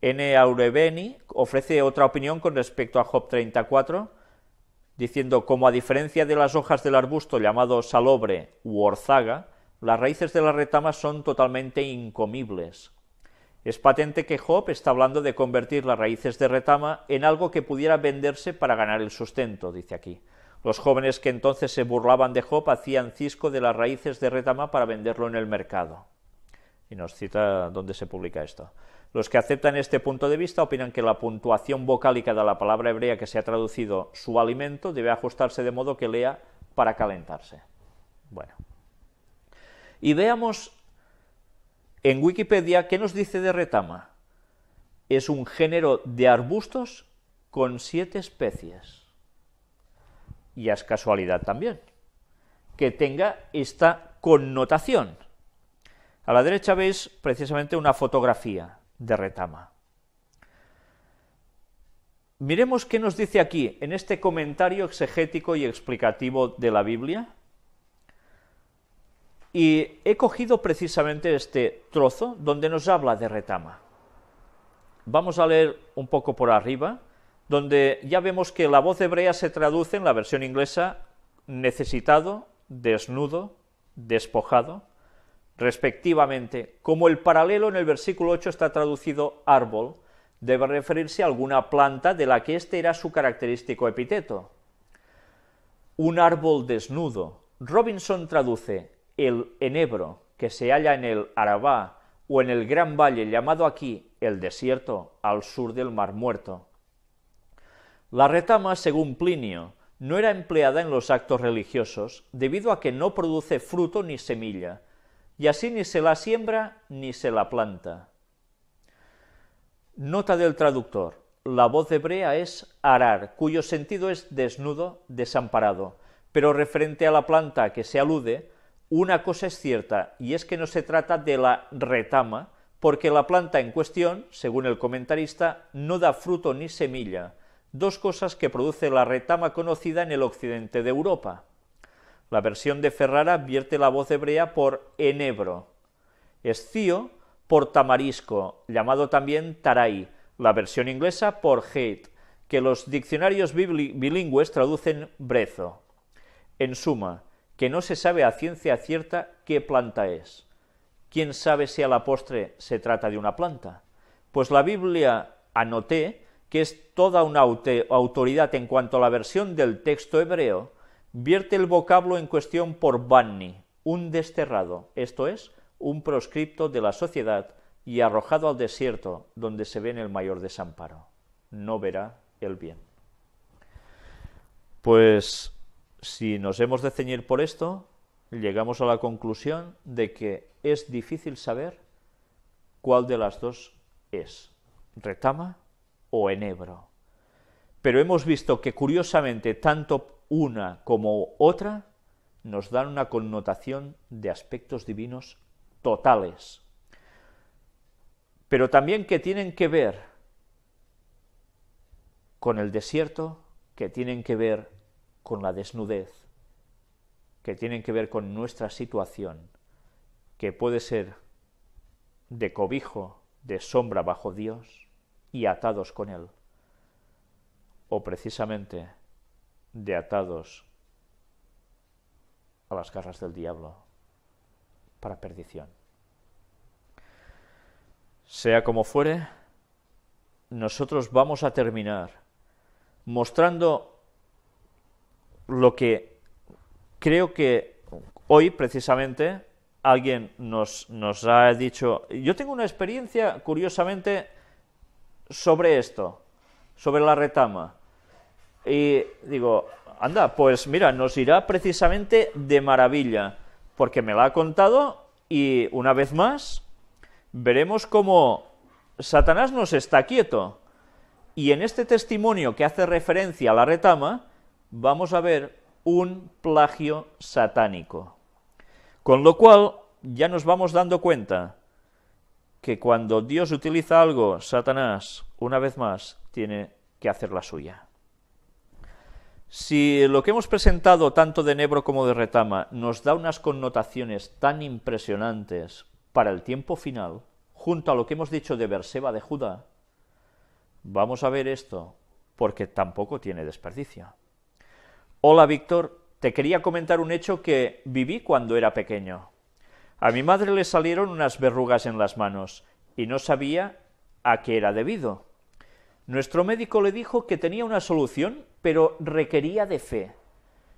Speaker 1: N. Aurebeni ofrece otra opinión con respecto a Job 34, diciendo, como a diferencia de las hojas del arbusto llamado salobre u orzaga, las raíces de la retama son totalmente incomibles. Es patente que Job está hablando de convertir las raíces de retama en algo que pudiera venderse para ganar el sustento, dice aquí. Los jóvenes que entonces se burlaban de Job hacían cisco de las raíces de retama para venderlo en el mercado y nos cita dónde se publica esto. Los que aceptan este punto de vista opinan que la puntuación vocálica de la palabra hebrea que se ha traducido su alimento debe ajustarse de modo que lea para calentarse. Bueno. Y veamos en Wikipedia qué nos dice de retama. Es un género de arbustos con siete especies. Y es casualidad también que tenga esta connotación a la derecha veis precisamente una fotografía de retama. Miremos qué nos dice aquí, en este comentario exegético y explicativo de la Biblia. Y he cogido precisamente este trozo donde nos habla de retama. Vamos a leer un poco por arriba, donde ya vemos que la voz hebrea se traduce en la versión inglesa necesitado, desnudo, despojado respectivamente, como el paralelo en el versículo 8 está traducido árbol, debe referirse a alguna planta de la que este era su característico epíteto. Un árbol desnudo. Robinson traduce el enebro, que se halla en el Arabá o en el gran valle llamado aquí el desierto, al sur del Mar Muerto. La retama, según Plinio, no era empleada en los actos religiosos debido a que no produce fruto ni semilla, y así ni se la siembra ni se la planta. Nota del traductor. La voz hebrea es arar, cuyo sentido es desnudo, desamparado. Pero referente a la planta que se alude, una cosa es cierta, y es que no se trata de la retama, porque la planta en cuestión, según el comentarista, no da fruto ni semilla, dos cosas que produce la retama conocida en el occidente de Europa. La versión de Ferrara vierte la voz hebrea por enebro. Escio por tamarisco, llamado también taray. La versión inglesa por hate, que los diccionarios bilingües traducen brezo. En suma, que no se sabe a ciencia cierta qué planta es. ¿Quién sabe si a la postre se trata de una planta? Pues la Biblia anoté que es toda una autoridad en cuanto a la versión del texto hebreo vierte el vocablo en cuestión por banni, un desterrado, esto es, un proscripto de la sociedad y arrojado al desierto, donde se ve en el mayor desamparo. No verá el bien. Pues si nos hemos de ceñir por esto, llegamos a la conclusión de que es difícil saber cuál de las dos es, retama o enebro. Pero hemos visto que curiosamente tanto una como otra nos dan una connotación de aspectos divinos totales, pero también que tienen que ver con el desierto, que tienen que ver con la desnudez, que tienen que ver con nuestra situación, que puede ser de cobijo, de sombra bajo Dios y atados con Él, o precisamente de atados a las garras del diablo para perdición. Sea como fuere, nosotros vamos a terminar mostrando lo que creo que hoy precisamente alguien nos, nos ha dicho. Yo tengo una experiencia, curiosamente, sobre esto, sobre la retama. Y digo, anda, pues mira, nos irá precisamente de maravilla, porque me la ha contado y una vez más veremos cómo Satanás nos está quieto. Y en este testimonio que hace referencia a la retama, vamos a ver un plagio satánico. Con lo cual, ya nos vamos dando cuenta que cuando Dios utiliza algo, Satanás, una vez más, tiene que hacer la suya. Si lo que hemos presentado tanto de Nebro como de Retama nos da unas connotaciones tan impresionantes para el tiempo final, junto a lo que hemos dicho de Berseba de Judá, vamos a ver esto, porque tampoco tiene desperdicio. Hola Víctor, te quería comentar un hecho que viví cuando era pequeño. A mi madre le salieron unas verrugas en las manos y no sabía a qué era debido. Nuestro médico le dijo que tenía una solución, pero requería de fe.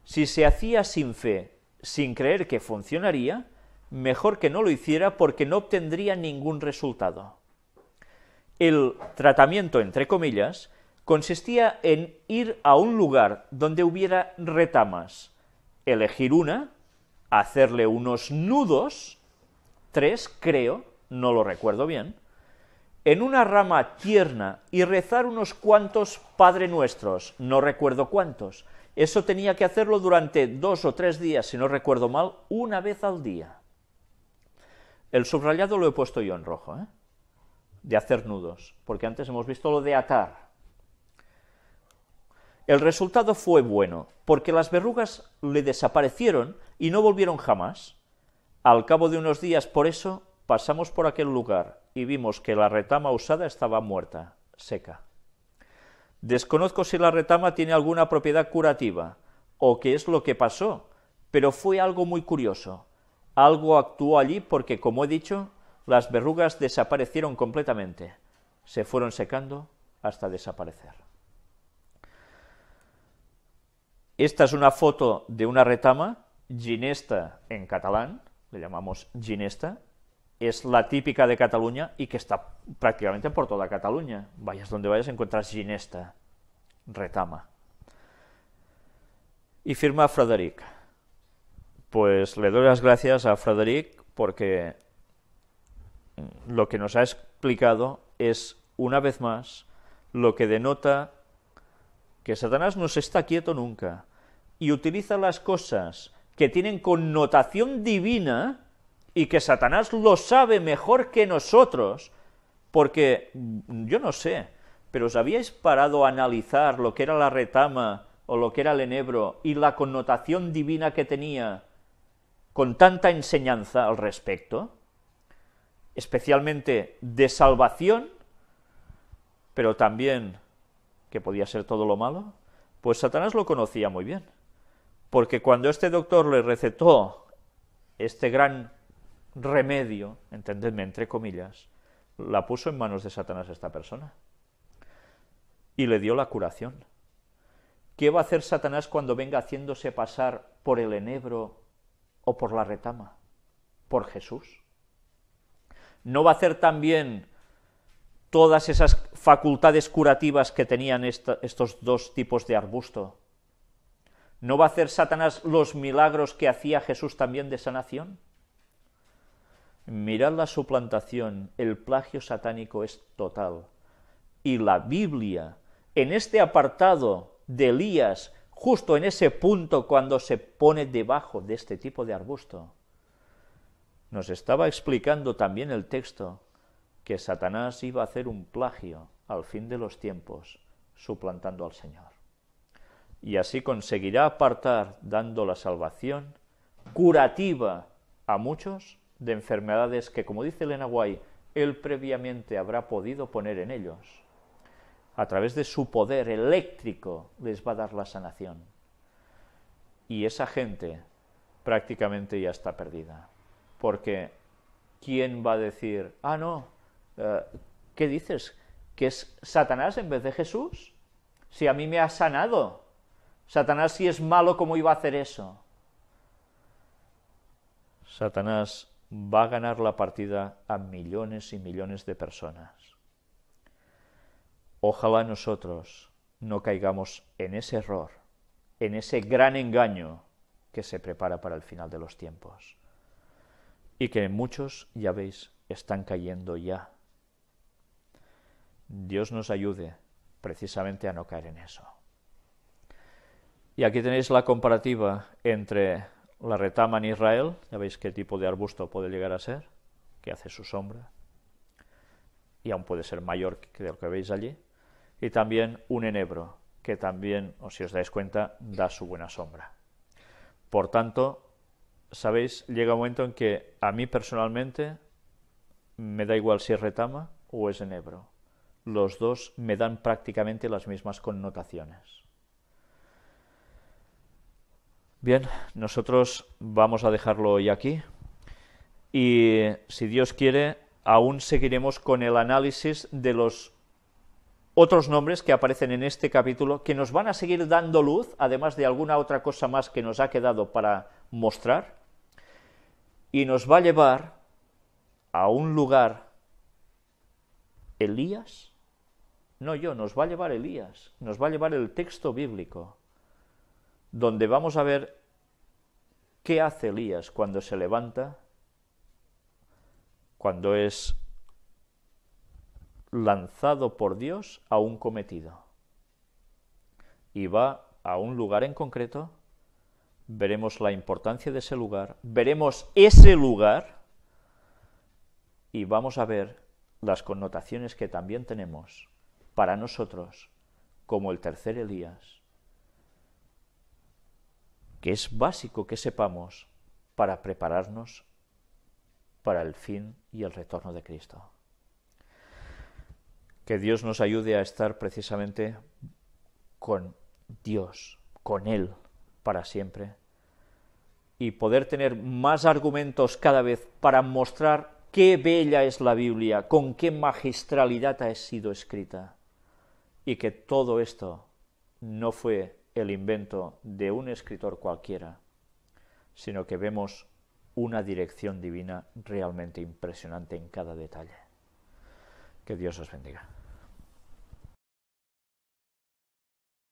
Speaker 1: Si se hacía sin fe, sin creer que funcionaría, mejor que no lo hiciera porque no obtendría ningún resultado. El tratamiento, entre comillas, consistía en ir a un lugar donde hubiera retamas, elegir una, hacerle unos nudos, tres creo, no lo recuerdo bien, en una rama tierna y rezar unos cuantos Padre Nuestros, no recuerdo cuántos. Eso tenía que hacerlo durante dos o tres días, si no recuerdo mal, una vez al día. El subrayado lo he puesto yo en rojo, ¿eh? de hacer nudos, porque antes hemos visto lo de atar. El resultado fue bueno, porque las verrugas le desaparecieron y no volvieron jamás. Al cabo de unos días, por eso, Pasamos por aquel lugar y vimos que la retama usada estaba muerta, seca. Desconozco si la retama tiene alguna propiedad curativa o qué es lo que pasó, pero fue algo muy curioso. Algo actuó allí porque, como he dicho, las verrugas desaparecieron completamente, se fueron secando hasta desaparecer. Esta es una foto de una retama, ginesta en catalán, le llamamos ginesta, es la típica de Cataluña y que está prácticamente por toda Cataluña. Vayas donde vayas encuentras ginesta, retama. Y firma Frederic. Pues le doy las gracias a Frederic porque lo que nos ha explicado es una vez más lo que denota que Satanás no se está quieto nunca y utiliza las cosas que tienen connotación divina y que Satanás lo sabe mejor que nosotros, porque yo no sé, pero ¿os habíais parado a analizar lo que era la retama o lo que era el enebro y la connotación divina que tenía con tanta enseñanza al respecto? Especialmente de salvación, pero también que podía ser todo lo malo, pues Satanás lo conocía muy bien, porque cuando este doctor le recetó este gran remedio, entendedme entre comillas, la puso en manos de Satanás esta persona y le dio la curación. ¿Qué va a hacer Satanás cuando venga haciéndose pasar por el enebro o por la retama? Por Jesús. ¿No va a hacer también todas esas facultades curativas que tenían estos dos tipos de arbusto? ¿No va a hacer Satanás los milagros que hacía Jesús también de sanación? Mirad la suplantación, el plagio satánico es total. Y la Biblia, en este apartado de Elías, justo en ese punto cuando se pone debajo de este tipo de arbusto, nos estaba explicando también el texto que Satanás iba a hacer un plagio al fin de los tiempos, suplantando al Señor. Y así conseguirá apartar, dando la salvación curativa a muchos, de enfermedades que, como dice el Guay, él previamente habrá podido poner en ellos. A través de su poder eléctrico les va a dar la sanación. Y esa gente prácticamente ya está perdida. Porque ¿quién va a decir, ah, no, eh, ¿qué dices? ¿Que es Satanás en vez de Jesús? Si a mí me ha sanado. Satanás si es malo, ¿cómo iba a hacer eso? Satanás va a ganar la partida a millones y millones de personas. Ojalá nosotros no caigamos en ese error, en ese gran engaño que se prepara para el final de los tiempos y que muchos, ya veis, están cayendo ya. Dios nos ayude precisamente a no caer en eso. Y aquí tenéis la comparativa entre la retama en Israel, ya veis qué tipo de arbusto puede llegar a ser, que hace su sombra, y aún puede ser mayor que lo que veis allí, y también un enebro, que también, o si os dais cuenta, da su buena sombra. Por tanto, sabéis, llega un momento en que a mí personalmente me da igual si es retama o es enebro. Los dos me dan prácticamente las mismas connotaciones. Bien, nosotros vamos a dejarlo hoy aquí y si Dios quiere, aún seguiremos con el análisis de los otros nombres que aparecen en este capítulo que nos van a seguir dando luz, además de alguna otra cosa más que nos ha quedado para mostrar, y nos va a llevar a un lugar Elías. No yo, nos va a llevar Elías, nos va a llevar el texto bíblico donde vamos a ver qué hace Elías cuando se levanta, cuando es lanzado por Dios a un cometido. Y va a un lugar en concreto, veremos la importancia de ese lugar, veremos ese lugar y vamos a ver las connotaciones que también tenemos para nosotros como el tercer Elías que es básico que sepamos para prepararnos para el fin y el retorno de Cristo. Que Dios nos ayude a estar precisamente con Dios, con Él, para siempre, y poder tener más argumentos cada vez para mostrar qué bella es la Biblia, con qué magistralidad ha sido escrita, y que todo esto no fue el invento de un escritor cualquiera, sino que vemos una dirección divina realmente impresionante en cada detalle. Que Dios os bendiga.